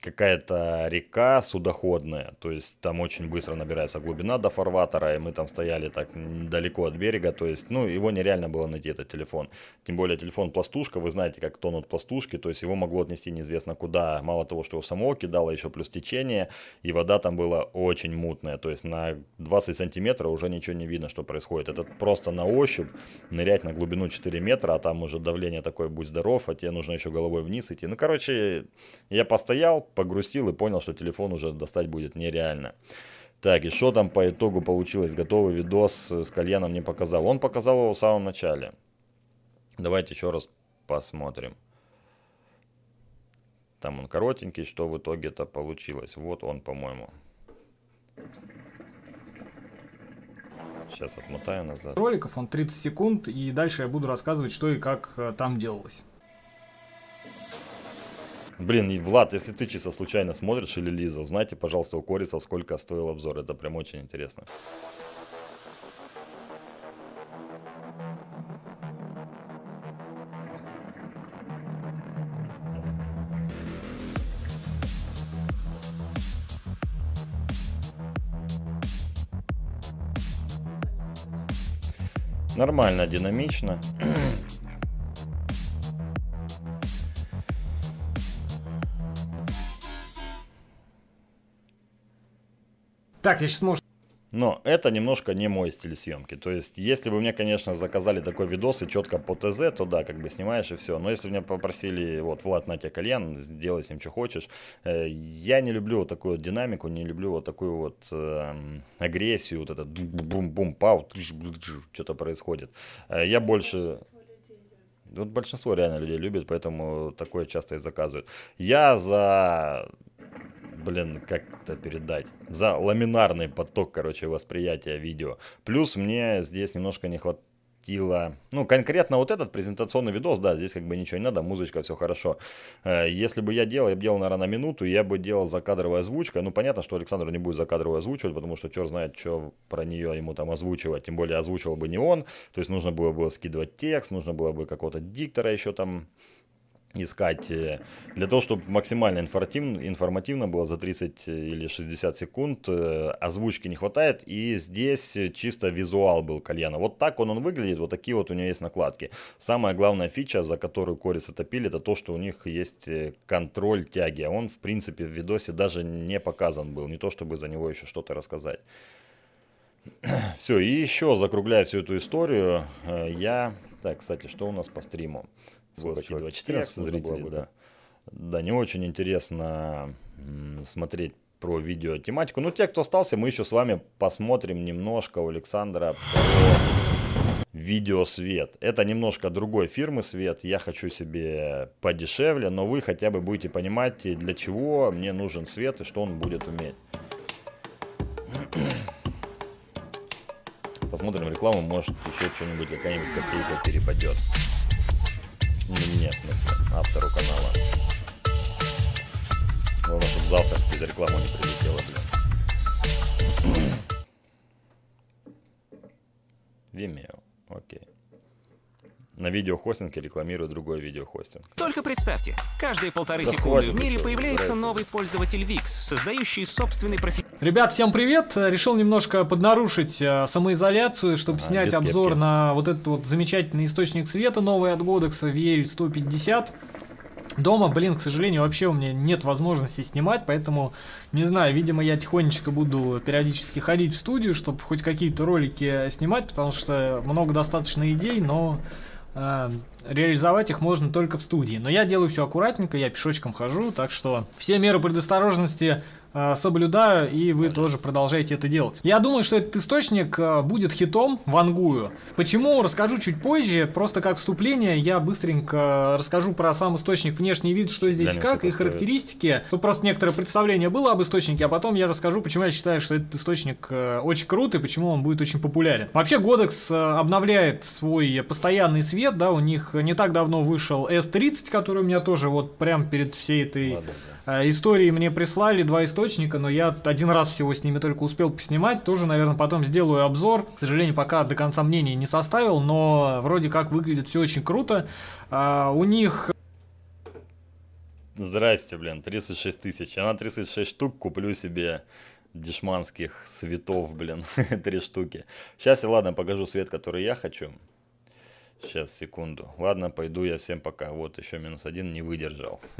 какая-то река судоходная, то есть там очень быстро набирается глубина до фарватера, и мы там стояли так далеко от берега, то есть, ну, его нереально было найти, этот телефон. Тем более телефон пластушка, вы знаете, как тонут пластушки, то есть его могло отнести неизвестно куда, мало того, что его самого кидало, еще плюс течение, и вода там была очень мутная, то есть на 20 сантиметров уже ничего не видно, что происходит. Это просто на ощупь нырять на глубину 4 метра, а там уже давление такое, будь здоров, а тебе нужно еще головой вниз идти. Ну, короче, я постоял, погрустил и понял, что телефон уже достать будет нереально. Так, и что там по итогу получилось? Готовый видос с кальяном не показал. Он показал его в самом начале. Давайте еще раз посмотрим. Там он коротенький, что в итоге-то получилось. Вот он, по-моему. Сейчас отмотаю назад. Роликов он 30 секунд, и дальше я буду рассказывать, что и как э, там делалось. Блин, Влад, если ты чисто случайно смотришь или Лиза, узнайте, пожалуйста, у Кориса, сколько стоил обзор. Это прям очень интересно. Нормально, динамично. Так, я сейчас, может... Но это немножко не мой стиль съемки. То есть, если бы мне, конечно, заказали такой видос и четко по ТЗ, то да, как бы снимаешь и все. Но если бы меня попросили, вот, Влад, на тебе кальян, сделай с ним, что хочешь. Э, я не люблю вот такую вот динамику, не люблю вот такую вот э, агрессию, вот это бум-бум, пау, что-то происходит. Э, я больше... Вот большинство реально людей любит, поэтому такое часто и заказывают. Я за блин, как это передать? За ламинарный поток, короче, восприятия видео. Плюс мне здесь немножко не хватает хватило. Ну, конкретно вот этот презентационный видос, да, здесь как бы ничего не надо, музычка, все хорошо. Э, если бы я делал, я бы делал, наверное, на минуту, я бы делал закадровая озвучка. Ну, понятно, что Александр не будет закадровую озвучивать, потому что черт знает, что про нее ему там озвучивать. Тем более озвучивал бы не он. То есть нужно было бы скидывать текст, нужно было бы какого-то диктора еще там искать э, для того, чтобы максимально информативно, информативно было за 30 э, или 60 секунд, э, озвучки не хватает, и здесь чисто визуал был кальяна. Вот так он, он выглядит, вот такие вот у него есть накладки. Самая главная фича, за которую корица топили, это то, что у них есть контроль тяги, а он в принципе в видосе даже не показан был, не то чтобы за него еще что-то рассказать. Все, и еще закругляя всю эту историю, я... Так, кстати, что у нас по стриму? Господи, 2014 зрителей, да. Да, не очень интересно смотреть про видео тематику. Ну, те, кто остался, мы еще с вами посмотрим немножко у Александра про видео свет. Это немножко другой фирмы свет. Я хочу себе подешевле, но вы хотя бы будете понимать, для чего мне нужен свет и что он будет уметь. Посмотрим рекламу, может еще что-нибудь, какая-нибудь копейка перепадет не мне, в смысле, автору канала. Главное, чтобы за авторской за рекламу не прилетело, а, блин. Vimeo, окей на видеохостинге рекламирую другой видеохостинг. Только представьте, каждые полторы да секунды в мире появляется нравится. новый пользователь VIX, создающий собственный профиль. Ребят, всем привет! Решил немножко поднарушить э, самоизоляцию, чтобы а, снять обзор кепки. на вот этот вот замечательный источник света новый от Godox VL150. Дома, блин, к сожалению, вообще у меня нет возможности снимать, поэтому, не знаю, видимо, я тихонечко буду периодически ходить в студию, чтобы хоть какие-то ролики снимать, потому что много достаточно идей, но Эм, реализовать их можно только в студии. Но я делаю все аккуратненько, я пешочком хожу, так что все меры предосторожности Э, соблюдаю, и вы Конечно. тоже продолжаете это делать. Я думаю, что этот источник э, будет хитом, в ангую Почему, расскажу чуть позже, просто как вступление, я быстренько э, расскажу про сам источник, внешний вид, что здесь да, как, и характеристики. Тут просто некоторое представление было об источнике, а потом я расскажу, почему я считаю, что этот источник очень крут и почему он будет очень популярен. Вообще, Godex обновляет свой постоянный свет, да, у них не так давно вышел S30, который у меня тоже вот прям перед всей этой... Ладно, да Э, истории мне прислали два источника, но я один раз всего с ними только успел поснимать. Тоже, наверное, потом сделаю обзор. К сожалению, пока до конца мнения не составил, но вроде как выглядит все очень круто. Э, у них Здрасте, блин, 36 тысяч. Я на 36 штук куплю себе дешманских светов, блин, три штуки. Сейчас я, ладно, покажу свет, который я хочу. Сейчас, секунду. Ладно, пойду я всем пока. Вот, еще минус один не выдержал.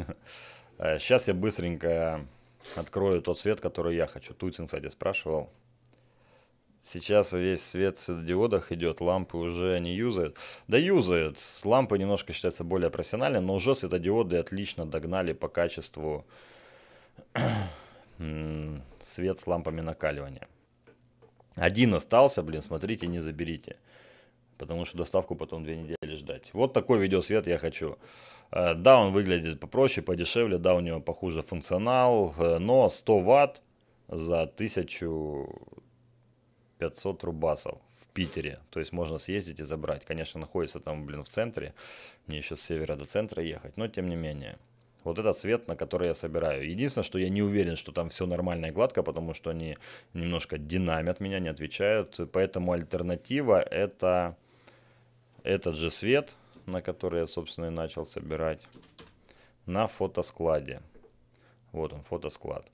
Сейчас э, я быстренько открою тот свет, который я хочу. Туцин, кстати, спрашивал. Сейчас весь свет в светодиодах идет, лампы уже не юзают. Да юзают, лампы немножко считаются более профессиональными, но уже светодиоды отлично догнали по качеству свет с лампами накаливания. Один остался, блин, смотрите, не заберите. Потому что доставку потом две недели ждать. Вот такой видеосвет я хочу. Э, да, он выглядит попроще, подешевле, да, у него похуже функционал, э, но 100 ватт за 1500 рубасов в Питере. То есть можно съездить и забрать. Конечно, находится там, блин, в центре. Мне еще с севера до центра ехать, но тем не менее. Вот этот свет, на который я собираю. Единственное, что я не уверен, что там все нормально и гладко, потому что они немножко динамят меня, не отвечают. Поэтому альтернатива это этот же свет, на который я, собственно, и начал собирать, на фотоскладе. Вот он, фотосклад.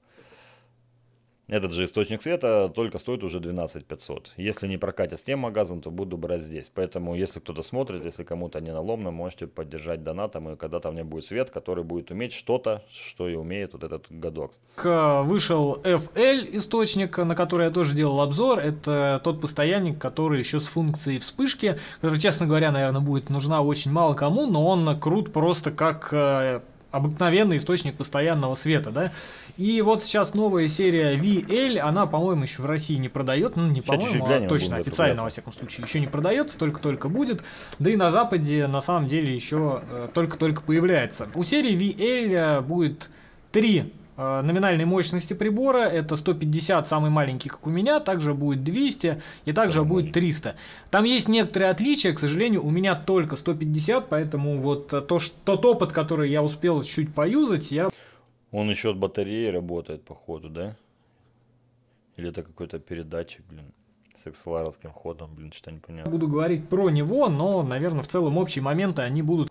Этот же источник света только стоит уже 12 500. Если не прокатит с тем магазом, то буду брать здесь. Поэтому, если кто-то смотрит, если кому-то не наломно, можете поддержать донатом. И когда-то у меня будет свет, который будет уметь что-то, что и умеет вот этот годок. Вышел FL источник, на который я тоже делал обзор. Это тот постоянник, который еще с функцией вспышки, который, честно говоря, наверное, будет нужна очень мало кому, но он крут просто как э, обыкновенный источник постоянного света, да. И вот сейчас новая серия VL, она, по-моему, еще в России не продает, ну, не по-моему, а точно, официально, во всяком случае, еще не продается, только-только будет, да и на Западе, на самом деле, еще э, только-только появляется. У серии VL э, будет три Э, номинальной мощности прибора, это 150, самый маленький, как у меня, также будет 200 и также самый будет 300. Там есть некоторые отличия, к сожалению, у меня только 150, поэтому вот э, то, что, тот опыт, который я успел чуть поюзать, я... Он еще от батареи работает, походу, да? Или это какой-то передатчик, блин? с XLR ходом, блин, что то непонятно. Буду говорить про него, но, наверное, в целом общие моменты, они будут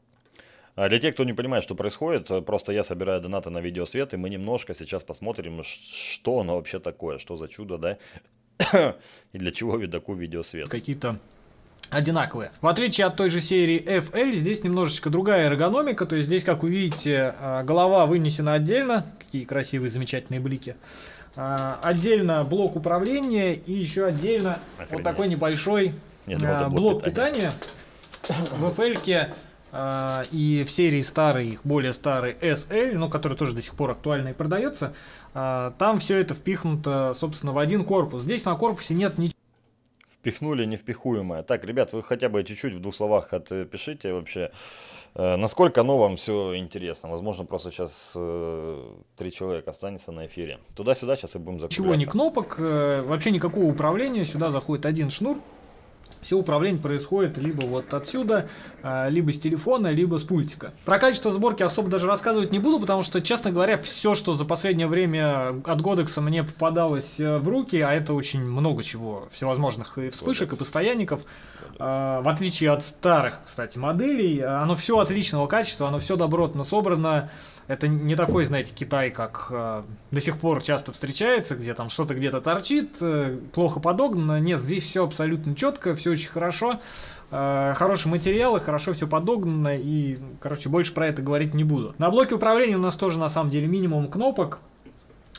а для тех, кто не понимает, что происходит, э, просто я собираю донаты на видеосвет, и мы немножко сейчас посмотрим, что оно вообще такое, что за чудо, да, и для чего видаку видеосвет. Какие-то одинаковые. В отличие от той же серии FL, здесь немножечко другая эргономика, то есть здесь, как вы видите, а, голова вынесена отдельно, какие красивые, замечательные блики. А, отдельно блок управления и еще отдельно Охренеть. вот такой небольшой Нет, ну а, блок, блок питания. питания. В FL а, и в серии старые, их более старые SL, ну, которые тоже до сих пор актуально и продаются. А, там все это впихнуто, собственно, в один корпус. Здесь на корпусе нет ничего. Впихнули невпихуемое. Так, ребят, вы хотя бы чуть-чуть в двух словах отпишите вообще, э, насколько оно вам все интересно. Возможно, просто сейчас э, три человека останется на эфире. Туда-сюда сейчас и будем закругляться. Чего не кнопок, э, вообще никакого управления. Сюда заходит один шнур, все управление происходит либо вот отсюда, а, либо с телефона, либо с пультика. Про качество сборки особо даже рассказывать не буду, потому что, честно говоря, все, что за последнее время от Годекса мне попадалось э, в руки, а это очень много чего, всевозможных и вспышек, Кодекс. и постоянников, Кодекс. А, в отличие от старых, кстати, моделей, э, оно все отличного качества, оно все добротно собрано, это не такой, знаете, Китай, как э, до сих пор часто встречается, где там что-то где-то торчит, э, плохо подогнано. Нет, здесь все абсолютно четко, все очень хорошо. Э, хорошие материалы, хорошо все подогнано. И, короче, больше про это говорить не буду. На блоке управления у нас тоже, на самом деле, минимум кнопок.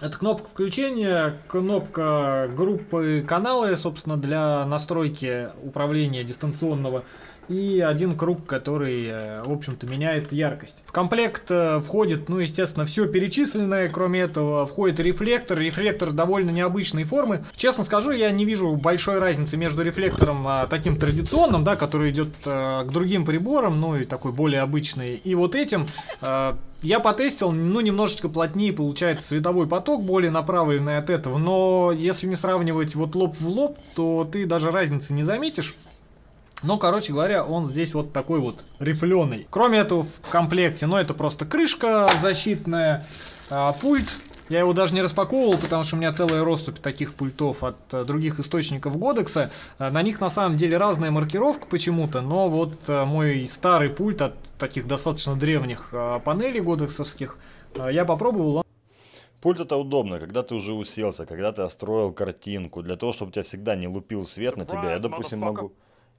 Это кнопка включения, кнопка группы каналы, собственно, для настройки управления дистанционного и один круг, который, э, в общем-то, меняет яркость. В комплект э, входит, ну, естественно, все перечисленное, кроме этого, входит рефлектор. Рефлектор довольно необычной формы. Честно скажу, я не вижу большой разницы между рефлектором а, таким традиционным, да, который идет э, к другим приборам, ну, и такой более обычный, и вот этим... Я потестил, ну, немножечко плотнее получается световой поток, более направленный от этого, но если не сравнивать вот лоб в лоб, то ты даже разницы не заметишь. Ну, короче говоря, он здесь вот такой вот рифленый. Кроме этого, в комплекте, ну, это просто крышка защитная, а, пульт. Я его даже не распаковывал, потому что у меня целая россыпь таких пультов от э, других источников Годекса. Э, на них на самом деле разная маркировка почему-то, но вот э, мой старый пульт от таких достаточно древних панелей годексовских я попробовал, Пульт это удобно, когда ты уже уселся, когда ты остроил картинку, для того, чтобы тебя всегда не лупил свет на тебя. Я, допустим, могу...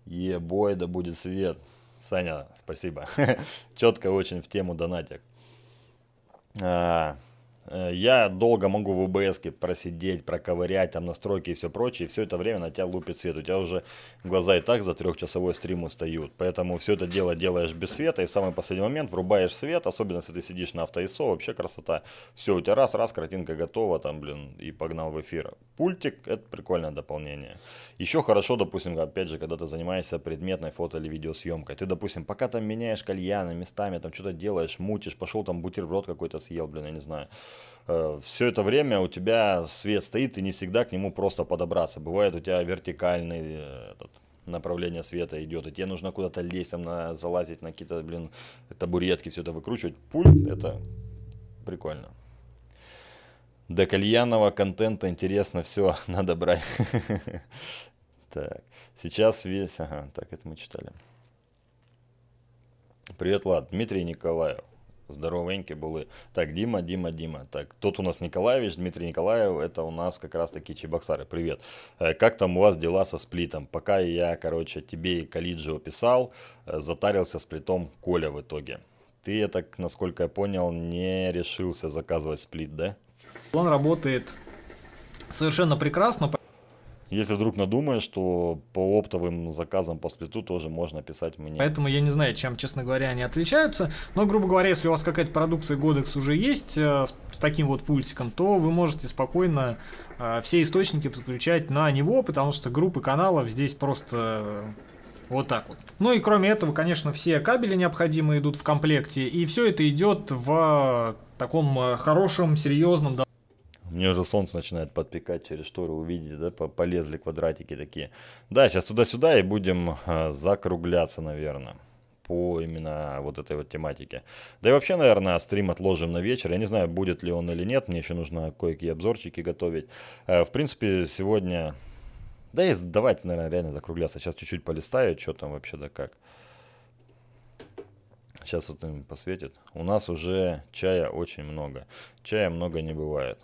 Ебой, да будет свет. Саня, спасибо. Четко очень в тему донатик. А, э, я долго могу в ОБС просидеть, проковырять, там настройки и все прочее. И все это время на тебя лупит свет. У тебя уже глаза и так за трехчасовой стрим устают. Поэтому все это дело делаешь без света. И в самый последний момент врубаешь свет. Особенно, если ты сидишь на автоисо. Вообще красота. Все, у тебя раз-раз, картинка готова. Там, блин, и погнал в эфир. Пультик – это прикольное дополнение. Еще хорошо, допустим, опять же, когда ты занимаешься предметной фото или видеосъемкой. Ты, допустим, пока там меняешь кальяны местами, там что-то делаешь, мутишь, пошел там бутерброд какой-то съел, блин, я не знаю. Э, все это время у тебя свет стоит, и не всегда к нему просто подобраться. Бывает у тебя вертикальный э, этот, направление света идет, и тебе нужно куда-то лезть, там, на, залазить на какие-то, блин, табуретки, все это выкручивать. Пульт – это прикольно. До кальянного контента интересно все, надо брать. Так, сейчас весь... Ага, так, это мы читали. Привет, Влад. Дмитрий Николаев. Здоровеньки были. Так, Дима, Дима, Дима. Так, тот у нас Николаевич, Дмитрий Николаев, это у нас как раз таки Чебоксары. Привет. Э, как там у вас дела со сплитом? Пока я, короче, тебе и Калиджио писал, э, затарился сплитом Коля в итоге. Ты, я так, насколько я понял, не решился заказывать сплит, да? Он работает совершенно прекрасно. Если вдруг надумаешь, что по оптовым заказам по сплиту тоже можно писать мне. Поэтому я не знаю, чем, честно говоря, они отличаются. Но, грубо говоря, если у вас какая-то продукция Godex уже есть э, с таким вот пультиком, то вы можете спокойно э, все источники подключать на него, потому что группы каналов здесь просто э, вот так вот. Ну и кроме этого, конечно, все кабели необходимые идут в комплекте, и все это идет в таком э, хорошем, серьезном, мне уже солнце начинает подпекать через шторы, увидите, да, полезли квадратики такие. Да, сейчас туда-сюда и будем э, закругляться, наверное по именно вот этой вот тематике. Да и вообще, наверное, стрим отложим на вечер. Я не знаю, будет ли он или нет. Мне еще нужно кое-какие обзорчики готовить. Э, в принципе, сегодня... Да и давайте, наверное, реально закругляться. Сейчас чуть-чуть полистаю, что там вообще да как. Сейчас вот им посветит. У нас уже чая очень много. Чая много не бывает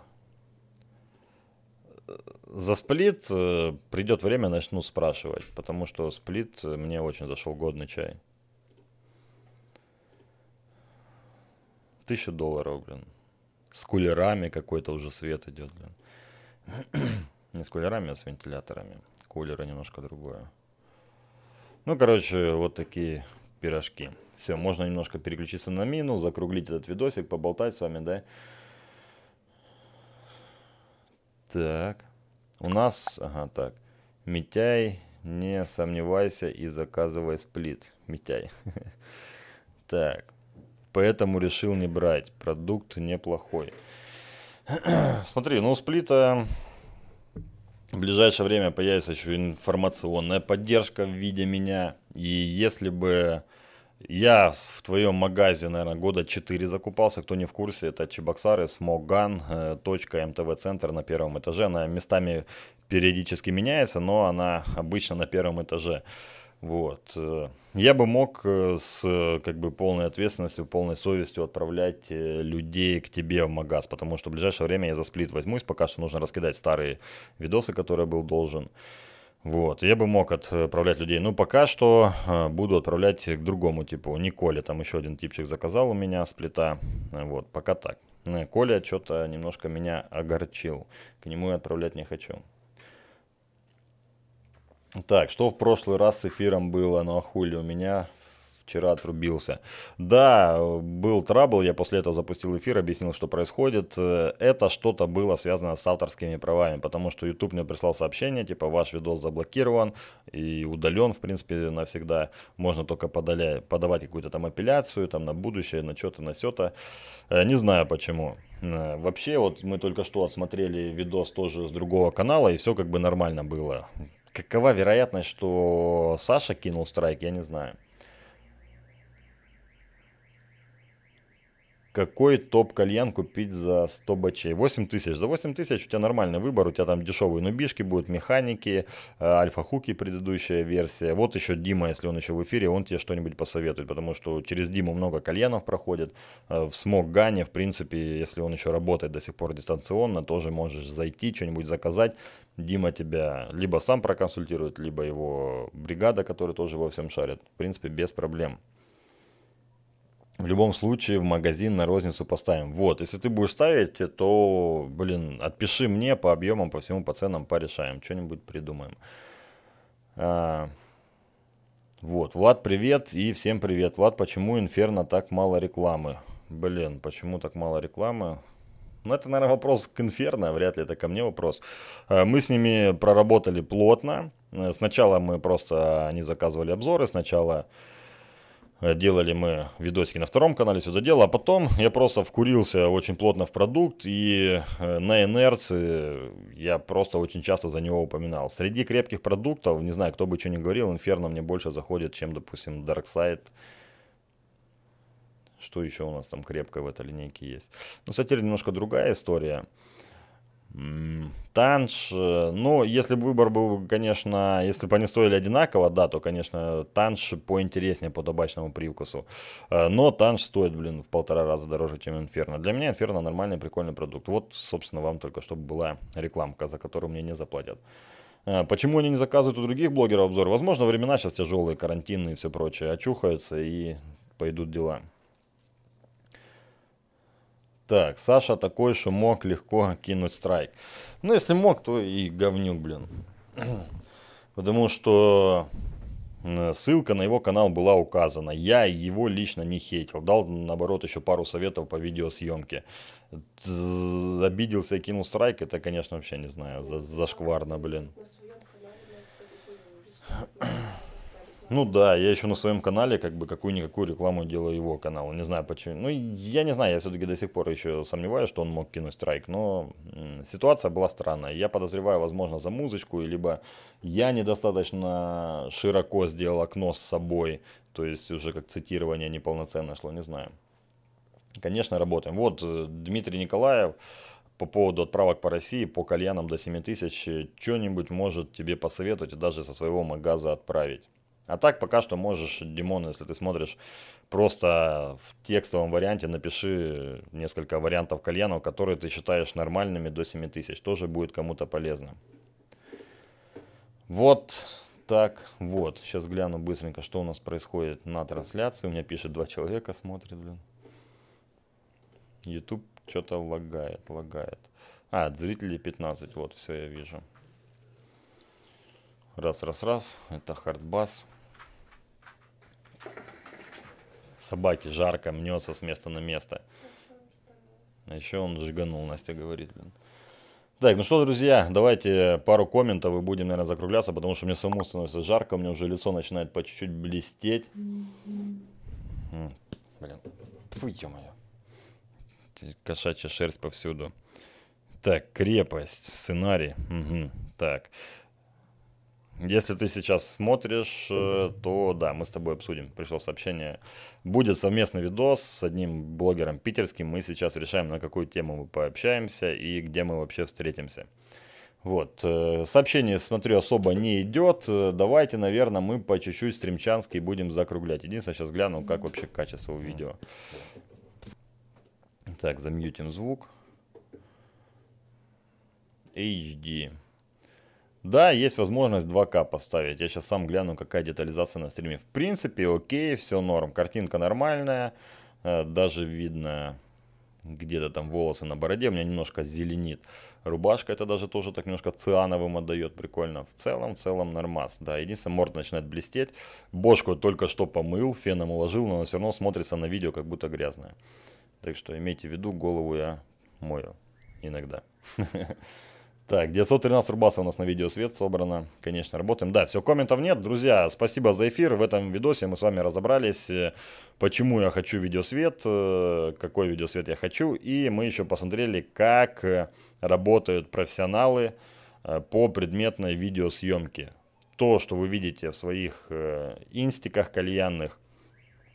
за сплит э, придет время, начну спрашивать, потому что сплит э, мне очень зашел годный чай. Тысяча долларов, блин. С кулерами какой-то уже свет идет, блин. Не с кулерами, а с вентиляторами. Кулеры немножко другое. Ну, короче, вот такие пирожки. Все, можно немножко переключиться на мину, закруглить этот видосик, поболтать с вами, да? Так. У нас, ага, так. Митяй, не сомневайся и заказывай сплит. Митяй. Так. Поэтому решил не брать. Продукт неплохой. Смотри, ну у сплита в ближайшее время появится еще информационная поддержка в виде меня. И если бы я в твоем магазе, наверное, года 4 закупался. Кто не в курсе, это Чебоксары, Смоган, э, точка МТВ-центр на первом этаже. Она местами периодически меняется, но она обычно на первом этаже. Вот. Э, я бы мог э, с как бы полной ответственностью, полной совестью отправлять людей к тебе в магаз, потому что в ближайшее время я за сплит возьмусь, пока что нужно раскидать старые видосы, которые был должен. Вот, я бы мог отправлять людей. но ну, пока что э, буду отправлять к другому типу. Не Коля, там еще один типчик заказал у меня сплита. Вот, пока так. Э, Коля что-то немножко меня огорчил. К нему я отправлять не хочу. Так, что в прошлый раз с эфиром было? Ну, а хули у меня вчера отрубился. Да, был трабл, я после этого запустил эфир, объяснил, что происходит. Э, это что-то было связано с авторскими правами, потому что YouTube мне прислал сообщение, типа, ваш видос заблокирован и удален, в принципе, навсегда. Можно только подаля... подавать какую-то там апелляцию, там, на будущее, на что-то, на сё-то. Э, не знаю почему. Э, вообще, вот мы только что отсмотрели видос тоже с другого канала, и все как бы нормально было. Какова вероятность, что Саша кинул страйк, я не знаю. какой топ-кальян купить за 100 бачей. 8 тысяч. За 8 тысяч у тебя нормальный выбор. У тебя там дешевые нубишки будут, механики, э, альфа-хуки предыдущая версия. Вот еще Дима, если он еще в эфире, он тебе что-нибудь посоветует. Потому что через Диму много кальянов проходит. Э, в СМОГ, Смокгане, в принципе, если он еще работает до сих пор дистанционно, тоже можешь зайти, что-нибудь заказать. Дима тебя либо сам проконсультирует, либо его бригада, которая тоже во всем шарит. В принципе, без проблем в любом случае в магазин на розницу поставим. Вот, если ты будешь ставить, то, блин, отпиши мне по объемам, по всему, по ценам, порешаем, что-нибудь придумаем. А, вот, Влад, привет и всем привет. Влад, почему Инферно так мало рекламы? Блин, почему так мало рекламы? Ну, это, наверное, вопрос к Инферно, вряд ли это ко мне вопрос. А, мы с ними проработали плотно. Сначала мы просто не заказывали обзоры, сначала Э, делали мы видосики на втором канале, все это дело. А потом я просто вкурился очень плотно в продукт, и э, на инерции я просто очень часто за него упоминал. Среди крепких продуктов, не знаю, кто бы что ни говорил, Inferno мне больше заходит, чем, допустим, Darkside. Что еще у нас там крепкое в этой линейке есть? Ну, сатир немножко другая история. Танж, э, ну, если бы выбор был, конечно, если бы они стоили одинаково, да, то, конечно, танж поинтереснее по табачному привкусу. Э, но танж стоит, блин, в полтора раза дороже, чем Инферно. Для меня Инферно нормальный, прикольный продукт. Вот, собственно, вам только что была рекламка, за которую мне не заплатят. Э, почему они не заказывают у других блогеров обзор? Возможно, времена сейчас тяжелые, карантинные и все прочее. Очухаются и пойдут дела. Так, Саша такой, что мог легко кинуть страйк. Ну, если мог, то и говнюк, блин. Потому что ссылка на его канал была указана. Я его лично не хейтил. Дал, наоборот, еще пару советов по видеосъемке. Обиделся и кинул страйк, это, конечно, вообще не знаю, за зашкварно, блин. Ну да, я еще на своем канале как бы какую-никакую рекламу делаю его каналу, не знаю почему. Ну, я не знаю, я все-таки до сих пор еще сомневаюсь, что он мог кинуть страйк, но ситуация была странная. Я подозреваю, возможно, за музычку, либо я недостаточно широко сделал окно с собой, то есть уже как цитирование неполноценно шло, не знаю. Конечно, работаем. Вот э, Дмитрий Николаев по поводу отправок по России по кальянам до 7 тысяч, э, что-нибудь может тебе посоветовать и даже со своего магаза отправить. А так пока что можешь, Димон, если ты смотришь, просто в текстовом варианте напиши несколько вариантов кальянов, которые ты считаешь нормальными до 7000. Тоже будет кому-то полезно. Вот так вот. Сейчас гляну быстренько, что у нас происходит на трансляции. У меня пишет два человека, смотрит, блин. YouTube что-то лагает, лагает. А, зрителей 15, вот, все я вижу. Раз-раз-раз. Это хардбас. Собаки жарко, мнется с места на место. А еще он жиганул, Настя говорит. Блин. Так, ну что, друзья, давайте пару комментов и будем, наверное, закругляться, потому что мне самому становится жарко, мне уже лицо начинает по чуть-чуть блестеть. Блин, фу, ё-моё. Кошачья шерсть повсюду. Так, крепость, сценарий. Угу. Так, если ты сейчас смотришь, э, то да, мы с тобой обсудим. Пришло сообщение. Будет совместный видос с одним блогером питерским. Мы сейчас решаем, на какую тему мы пообщаемся и где мы вообще встретимся. Вот. Э, сообщение, смотрю, особо не идет. Э, давайте, наверное, мы по чуть-чуть стримчанский будем закруглять. Единственное, сейчас гляну, как вообще качество у видео. Так, замьютим звук. HD. Да, есть возможность 2К поставить. Я сейчас сам гляну, какая детализация на стриме. В принципе, окей, все норм. Картинка нормальная. Э, даже видно где-то там волосы на бороде. У меня немножко зеленит. Рубашка это даже тоже так немножко циановым отдает. Прикольно. В целом, в целом нормас. Да, единственное, морд начинает блестеть. Бошку только что помыл, феном уложил, но она все равно смотрится на видео как будто грязная. Так что имейте в виду, голову я мою иногда. Так, 913 рубасов у нас на видеосвет собрано. Конечно, работаем. Да, все, комментов нет. Друзья, спасибо за эфир. В этом видосе мы с вами разобрались, э, почему я хочу видеосвет, э, какой видеосвет я хочу. И мы еще посмотрели, как э, работают профессионалы по предметной видеосъемке. То, что вы видите в своих инстиках кальянных,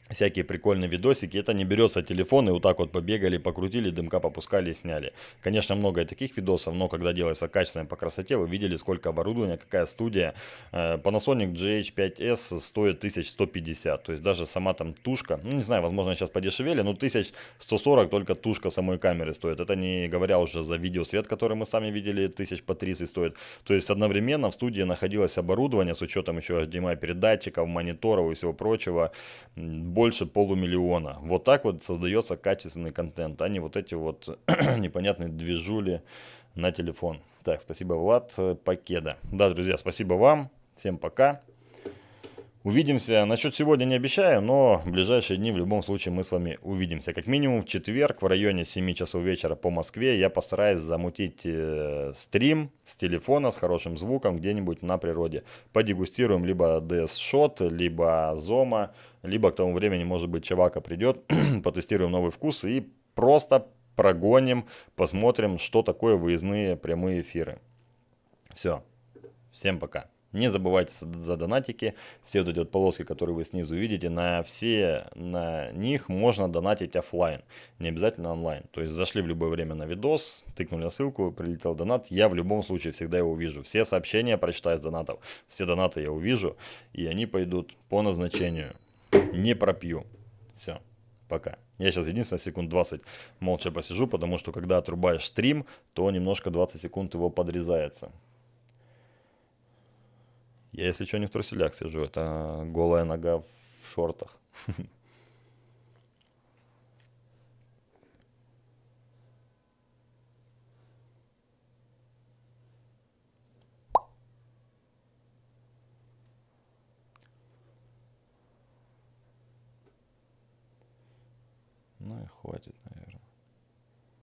всякие прикольные видосики. Это не берется телефон и вот так вот побегали, покрутили, дымка попускали и сняли. Конечно, много и таких видосов, но когда делается качественно по красоте, вы видели, сколько оборудования, какая студия. Э, Panasonic GH5S стоит 1150, то есть даже сама там тушка, ну не знаю, возможно сейчас подешевели, но 1140 только тушка самой камеры стоит. Это не говоря уже за видеосвет, который мы сами видели, 1000 по 30 стоит. То есть одновременно в студии находилось оборудование с учетом еще HDMI передатчиков, мониторов и всего прочего больше полумиллиона. Вот так вот создается качественный контент, а не вот эти вот непонятные движули на телефон. Так, спасибо, Влад э, Пакеда. Да, друзья, спасибо вам. Всем пока. Увидимся. Насчет сегодня не обещаю, но в ближайшие дни в любом случае мы с вами увидимся. Как минимум в четверг в районе 7 часов вечера по Москве я постараюсь замутить э, стрим с телефона с хорошим звуком где-нибудь на природе. Подегустируем либо DS Shot, либо Zoma, либо к тому времени, может быть, Чавака придет, потестируем новый вкус и просто прогоним, посмотрим, что такое выездные прямые эфиры. Все. Всем пока. Не забывайте за донатики. Все вот эти вот полоски, которые вы снизу видите, на все на них можно донатить офлайн, не обязательно онлайн. То есть зашли в любое время на видос, тыкнули на ссылку, прилетел донат. Я в любом случае всегда его увижу. Все сообщения прочитаю с донатов. Все донаты я увижу, и они пойдут по назначению. Не пропью. Все, пока. Я сейчас единственное секунд 20 молча посижу, потому что когда отрубаешь стрим, то немножко 20 секунд его подрезается. Я, если что, не в труселях сижу, это голая нога в шортах.